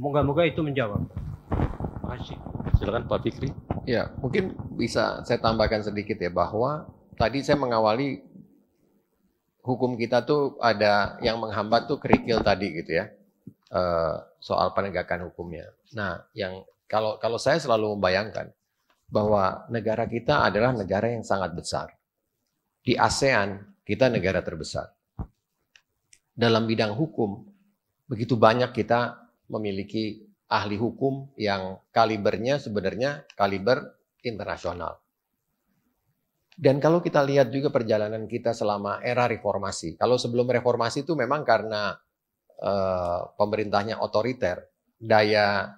Moga-moga itu menjawab. Silakan Pak Fikri. Ya, mungkin bisa saya tambahkan sedikit ya bahwa tadi saya mengawali hukum kita tuh ada yang menghambat tuh kerikil tadi gitu ya eh, soal penegakan hukumnya. Nah, yang kalau kalau saya selalu membayangkan bahwa negara kita adalah negara yang sangat besar. Di ASEAN kita negara terbesar. Dalam bidang hukum begitu banyak kita memiliki ahli hukum yang kalibernya sebenarnya kaliber internasional. Dan kalau kita lihat juga perjalanan kita selama era reformasi, kalau sebelum reformasi itu memang karena uh, pemerintahnya otoriter, daya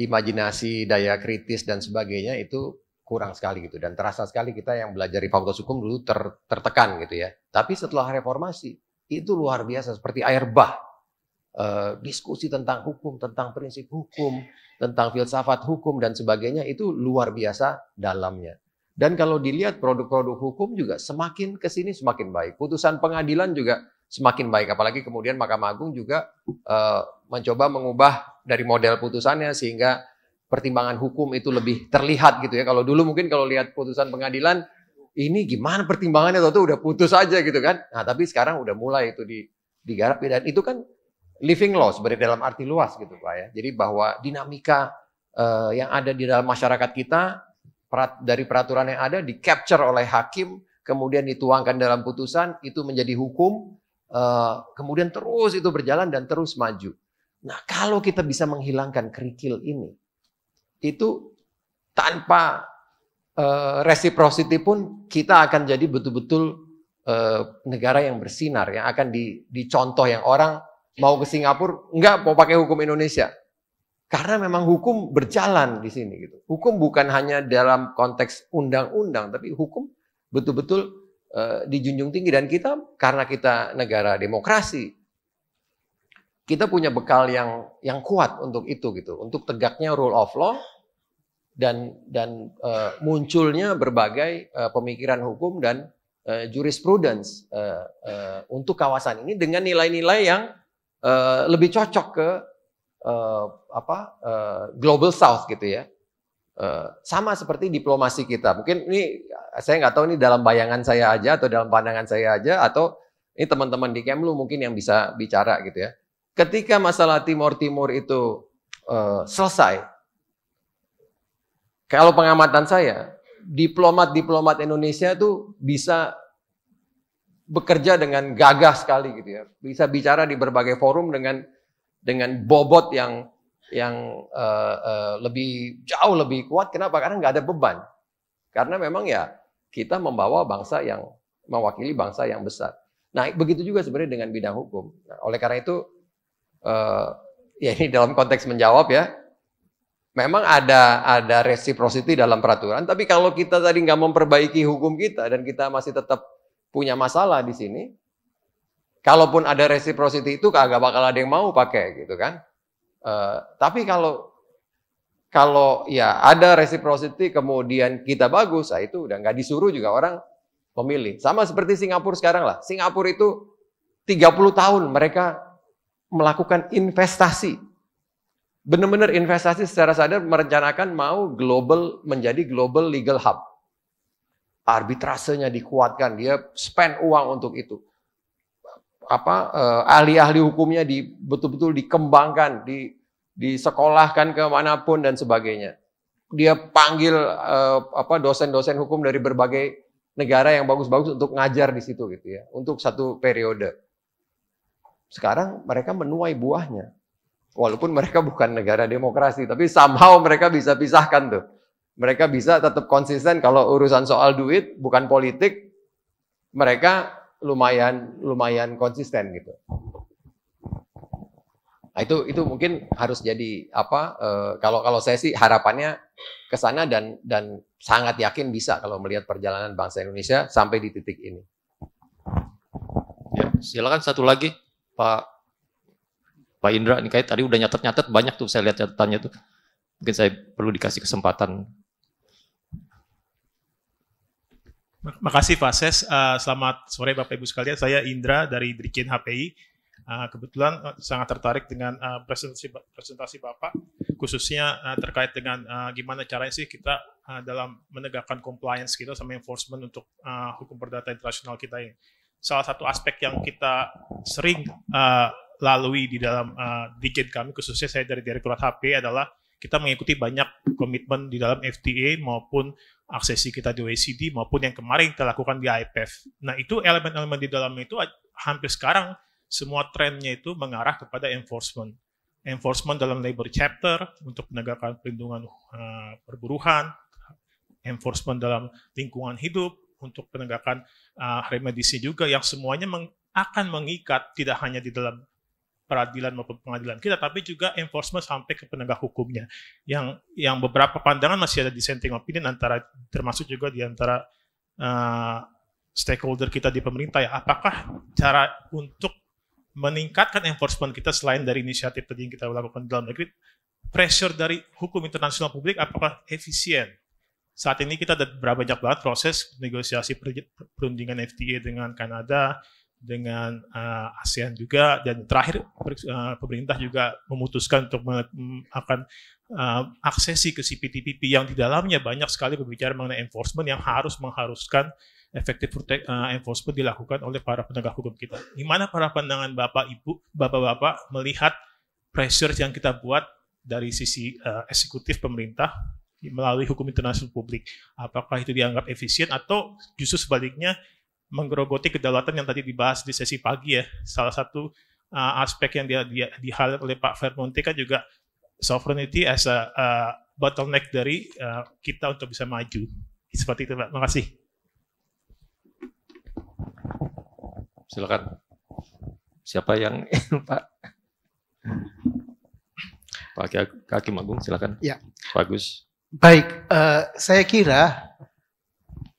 imajinasi, daya kritis dan sebagainya itu kurang sekali gitu dan terasa sekali kita yang belajar di fakultas hukum dulu ter, tertekan gitu ya. Tapi setelah reformasi itu luar biasa seperti air bah Eh, diskusi tentang hukum, tentang prinsip hukum, tentang filsafat hukum dan sebagainya itu luar biasa dalamnya. Dan kalau dilihat produk-produk hukum juga semakin ke sini semakin baik. Putusan pengadilan juga semakin baik. Apalagi kemudian Mahkamah Agung juga uh, mencoba mengubah dari model putusannya sehingga pertimbangan hukum itu lebih terlihat gitu ya. Kalau dulu mungkin kalau lihat putusan pengadilan ini gimana pertimbangannya atau udah putus aja gitu kan. Nah, tapi sekarang udah mulai itu digarap dan itu kan living loss berarti dalam arti luas gitu Pak ya. Jadi bahwa dinamika uh, yang ada di dalam masyarakat kita perat, dari peraturan yang ada di capture oleh hakim kemudian dituangkan dalam putusan itu menjadi hukum uh, kemudian terus itu berjalan dan terus maju. Nah, kalau kita bisa menghilangkan kerikil ini itu tanpa uh, eh, reciprocity pun kita akan jadi betul-betul uh, negara yang bersinar yang akan di, dicontoh yang orang mau ke Singapura, enggak mau pakai hukum Indonesia. Karena memang hukum berjalan di sini gitu. Hukum bukan hanya dalam konteks undang-undang, tapi hukum betul-betul e, dijunjung tinggi dan kita karena kita negara demokrasi, kita punya bekal yang yang kuat untuk itu gitu, untuk tegaknya rule of law dan dan e, munculnya berbagai e, pemikiran hukum dan e, jurisprudence e, e, untuk kawasan ini dengan nilai-nilai yang Eh, lebih cocok ke uh, apa uh, global south gitu ya. Uh, sama seperti diplomasi kita. Mungkin ini saya nggak tahu ini dalam bayangan saya aja atau dalam pandangan saya aja atau ini teman-teman di Kemlu mungkin yang bisa bicara gitu ya. Ketika masalah Timur Timur itu uh, selesai, kalau pengamatan saya, diplomat-diplomat Indonesia tuh bisa bekerja dengan gagah sekali gitu ya. Bisa bicara di berbagai forum dengan dengan bobot yang yang uh, uh, lebih jauh lebih kuat. Kenapa? Karena nggak ada beban. Karena memang ya kita membawa bangsa yang mewakili bangsa yang besar. Nah begitu juga sebenarnya dengan bidang hukum. Nah, oleh karena itu uh, ya ini dalam konteks menjawab ya. Memang ada ada reciprocity dalam peraturan, tapi kalau kita tadi nggak memperbaiki hukum kita dan kita masih tetap punya masalah di sini, kalaupun ada reciprocity itu kagak bakal ada yang mau pakai gitu kan. Uh, tapi kalau kalau ya ada reciprocity kemudian kita bagus, nah itu udah nggak disuruh juga orang memilih. Sama seperti Singapura sekarang lah. Singapura itu 30 tahun mereka melakukan investasi. Benar-benar investasi secara sadar merencanakan mau global menjadi global legal hub arbitrasenya dikuatkan, dia spend uang untuk itu. Apa eh, ahli-ahli hukumnya di, betul-betul dikembangkan, di, disekolahkan manapun dan sebagainya. Dia panggil eh, apa dosen-dosen hukum dari berbagai negara yang bagus-bagus untuk ngajar di situ gitu ya, untuk satu periode. Sekarang mereka menuai buahnya. Walaupun mereka bukan negara demokrasi, tapi somehow mereka bisa pisahkan tuh mereka bisa tetap konsisten kalau urusan soal duit bukan politik, mereka lumayan lumayan konsisten gitu. Nah, itu itu mungkin harus jadi apa? E, kalau kalau saya sih harapannya ke sana dan dan sangat yakin bisa kalau melihat perjalanan bangsa Indonesia sampai di titik ini. Ya, silakan satu lagi Pak Pak Indra ini kayak tadi udah nyatet-nyatet banyak tuh saya lihat catatannya tuh. Mungkin saya perlu dikasih kesempatan Makasih Pak Ses. Uh, selamat sore Bapak Ibu sekalian. Saya Indra dari Drikin HPI. Uh, eh, kebetulan uh, sangat tertarik dengan uh, presentasi presentasi Bapak, khususnya uh, terkait dengan uh, gimana caranya sih kita uh, dalam menegakkan compliance kita sama enforcement untuk uh, hukum perdata internasional kita ini. Salah satu aspek yang kita sering uh, lalui di dalam uh, Drikin kami, khususnya saya dari Direktorat HP adalah kita mengikuti banyak komitmen di dalam FTA maupun aksesi kita di OECD maupun yang kemarin kita lakukan di IPF. Nah itu elemen-elemen di dalamnya itu hampir sekarang semua trennya itu mengarah kepada enforcement. Enforcement dalam labor chapter untuk penegakan perlindungan uh, perburuhan, enforcement dalam lingkungan hidup untuk penegakan uh, remedisi juga yang semuanya meng akan mengikat tidak hanya di dalam peradilan maupun pengadilan kita, tapi juga enforcement sampai ke penegak hukumnya. Yang yang beberapa pandangan masih ada dissenting opinion antara termasuk juga di antara uh, stakeholder kita di pemerintah ya. Apakah cara untuk meningkatkan enforcement kita selain dari inisiatif tadi yang kita lakukan dalam negeri, pressure dari hukum internasional publik apakah efisien? Saat ini kita ada berapa banyak banget proses negosiasi perundingan FTA dengan Kanada, dengan uh, ASEAN juga dan terakhir eh, pemerintah juga memutuskan untuk akan uh, aksesi ke CPTPP yang di dalamnya banyak sekali berbicara mengenai enforcement yang harus mengharuskan efektif uh, enforcement dilakukan oleh para penegak hukum kita. Gimana para pandangan Bapak Ibu, Bapak-bapak melihat pressure yang kita buat dari sisi uh, eksekutif pemerintah melalui hukum internasional publik. Apakah itu dianggap efisien atau justru sebaliknya menggerogoti kedaulatan yang tadi dibahas di sesi pagi ya. Salah satu uh, aspek yang dia, dia di highlight oleh Pak Vermonte kan juga sovereignty as a uh, bottleneck dari uh, kita untuk bisa maju. Seperti itu Pak. Makasih. Silakan. Siapa yang *laughs* Pak? Pak Kaki Agung, silakan. Ya. Bagus. Baik, uh, saya kira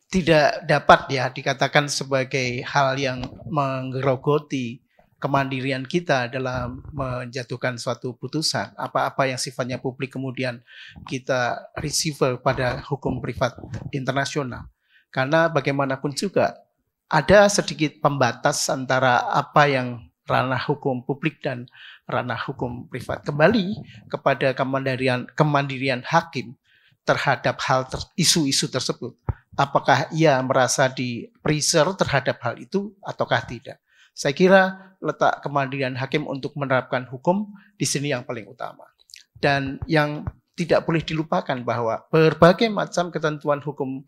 tidak dapat ya dikatakan sebagai hal yang menggerogoti kemandirian kita dalam menjatuhkan suatu putusan apa-apa yang sifatnya publik kemudian kita receiver pada hukum privat internasional karena bagaimanapun juga ada sedikit pembatas antara apa yang ranah hukum publik dan ranah hukum privat kembali kepada kemandirian kemandirian hakim terhadap hal ter, isu-isu tersebut apakah ia merasa di pressure terhadap hal itu ataukah tidak. Saya kira letak kemandirian hakim untuk menerapkan hukum di sini yang paling utama. Dan yang tidak boleh dilupakan bahwa berbagai macam ketentuan hukum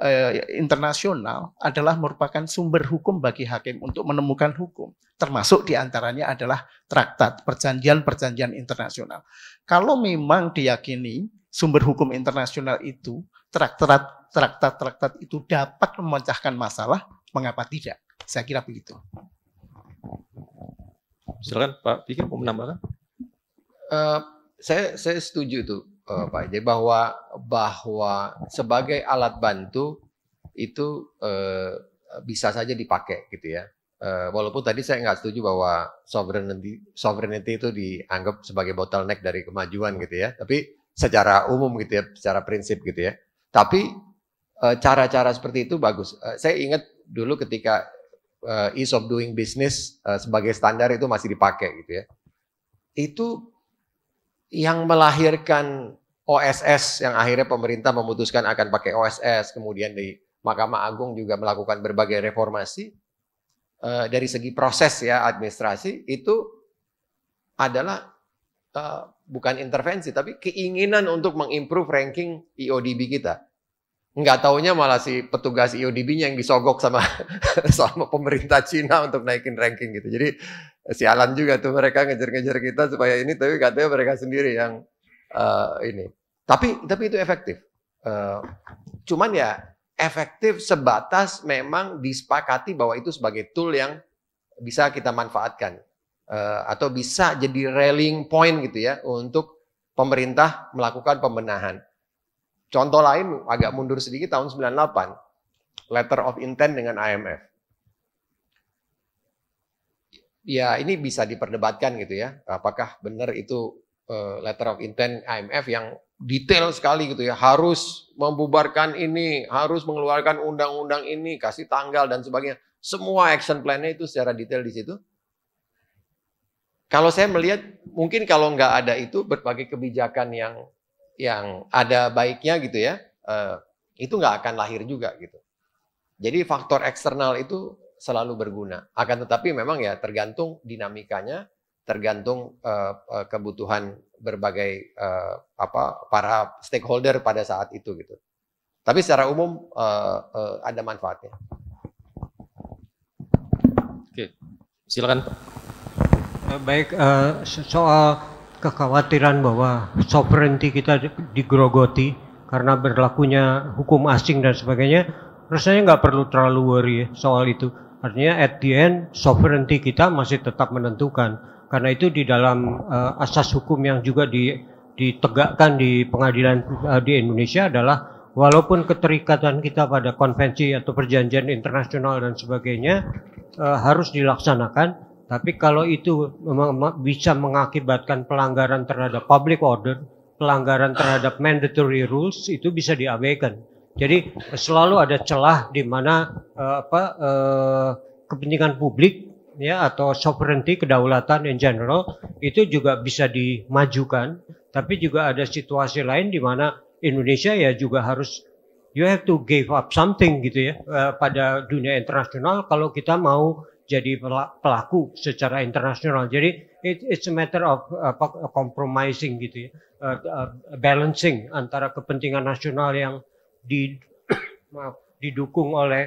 eh, internasional adalah merupakan sumber hukum bagi hakim untuk menemukan hukum. Termasuk diantaranya adalah traktat, perjanjian-perjanjian internasional. Kalau memang diyakini sumber hukum internasional itu traktat traktat traktat itu dapat memecahkan masalah, mengapa tidak? Saya kira begitu. Silakan Pak Pikir mau menambahkan? Uh, saya saya setuju itu uh, Pak Jadi bahwa bahwa sebagai alat bantu itu uh, bisa saja dipakai gitu ya. Uh, walaupun tadi saya nggak setuju bahwa sovereignty sovereignty itu dianggap sebagai bottleneck dari kemajuan gitu ya. Tapi secara umum gitu ya, secara prinsip gitu ya. Tapi eh, cara-cara seperti itu bagus. Eh, saya ingat dulu ketika eh, ease of doing business sebagai standar itu masih dipakai gitu ya. Itu yang melahirkan OSS yang akhirnya pemerintah memutuskan akan pakai OSS, kemudian di Mahkamah Agung juga melakukan berbagai reformasi dari segi proses ya administrasi itu adalah bukan intervensi, tapi keinginan untuk mengimprove ranking IODB kita. Nggak taunya malah si petugas IODB-nya yang disogok sama *laughs* sama pemerintah Cina untuk naikin ranking gitu. Jadi eh, sialan juga tuh mereka ngejar-ngejar kita supaya ini, tapi katanya mereka sendiri yang uh, ini. Tapi tapi itu efektif. Uh, cuman ya efektif sebatas memang disepakati bahwa itu sebagai tool yang bisa kita manfaatkan Eh, atau bisa jadi rallying point gitu ya untuk pemerintah melakukan pembenahan. Contoh lain agak mundur sedikit tahun 98, letter of intent dengan IMF. Ya ini bisa diperdebatkan gitu ya, apakah benar itu eh, letter of intent IMF yang detail sekali gitu ya, harus membubarkan ini, harus mengeluarkan undang-undang ini, kasih tanggal dan sebagainya. Semua action plan-nya itu secara detail di situ kalau saya melihat mungkin kalau nggak ada itu berbagai kebijakan yang yang ada baiknya gitu ya, uh, itu nggak akan lahir juga gitu. Jadi faktor eksternal itu selalu berguna. Akan tetapi memang ya tergantung dinamikanya, tergantung uh, kebutuhan berbagai uh, apa para stakeholder pada saat itu gitu. Tapi secara umum uh, uh, ada manfaatnya. Oke, silakan Eh, baik, uh, soal kekhawatiran bahwa sovereignty kita digrogoti karena berlakunya hukum asing dan sebagainya, rasanya nggak perlu terlalu worry ya soal itu. Artinya at the end sovereignty kita masih tetap menentukan. Karena itu di dalam uh, asas hukum yang juga di, ditegakkan di pengadilan uh, di Indonesia adalah walaupun keterikatan kita pada konvensi atau perjanjian internasional dan sebagainya uh, harus dilaksanakan tapi kalau itu bisa mengakibatkan pelanggaran terhadap public order, pelanggaran terhadap mandatory rules itu bisa diabaikan. Jadi selalu ada celah di mana uh, apa uh, kepentingan publik ya atau sovereignty kedaulatan in general itu juga bisa dimajukan, tapi juga ada situasi lain di mana Indonesia ya juga harus you have to give up something gitu ya uh, pada dunia internasional kalau kita mau jadi pelaku secara internasional. Jadi it, it's a matter of uh, compromising gitu ya, uh, uh, balancing antara kepentingan nasional yang di, *coughs* maaf, didukung oleh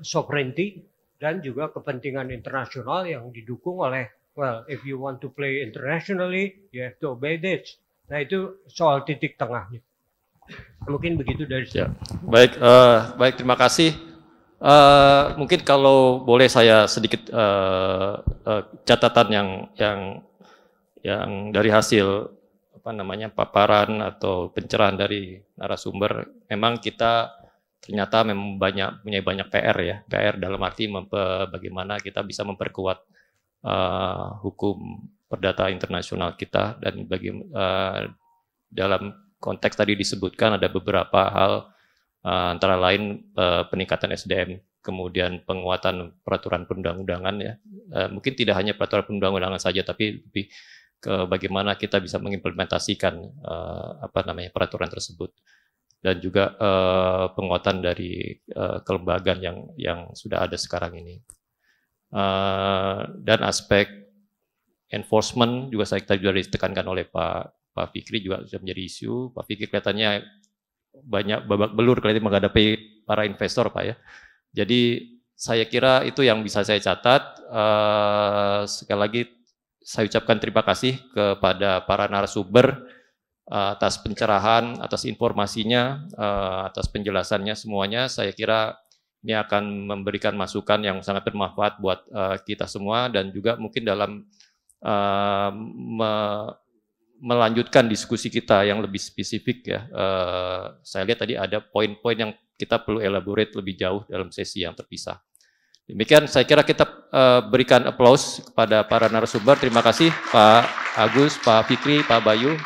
sovereignty dan juga kepentingan internasional yang didukung oleh well if you want to play internationally you have to obey this. Nah itu soal titik tengahnya. Mungkin begitu dari saya. Ya, baik, uh, baik terima kasih. Uh, mungkin kalau boleh saya sedikit uh, uh, catatan yang yang yang dari hasil apa namanya paparan atau pencerahan dari narasumber, memang kita ternyata memang banyak punya banyak PR ya, PR dalam arti bagaimana kita bisa memperkuat uh, hukum perdata internasional kita dan bagi uh, dalam konteks tadi disebutkan ada beberapa hal Eh, antara lain eh, peningkatan SDM, kemudian penguatan peraturan perundang-undangan ya. Eh, mungkin tidak hanya peraturan perundang-undangan saja, tapi lebih ke bagaimana kita bisa mengimplementasikan apa namanya peraturan tersebut dan juga penguatan dari uh, kelembagaan yang yang sudah ada sekarang ini dan aspek enforcement juga saya tadi juga ditekankan oleh Pak Pak Fikri juga sudah menjadi isu Pak Fikri kelihatannya banyak babak belur kali ini menghadapi para investor Pak ya. Jadi saya kira itu yang bisa saya catat. Eh, sekali lagi saya ucapkan terima kasih kepada para narasumber eh, atas pencerahan, atas informasinya, eh, atas penjelasannya semuanya. Saya kira ini akan memberikan masukan yang sangat bermanfaat buat kita semua dan juga mungkin dalam melanjutkan diskusi kita yang lebih spesifik ya. Uh, saya lihat tadi ada poin-poin yang kita perlu elaborate lebih jauh dalam sesi yang terpisah. Demikian saya kira kita uh, berikan aplaus kepada para narasumber. Terima kasih Pak Agus, Pak Fikri, Pak Bayu.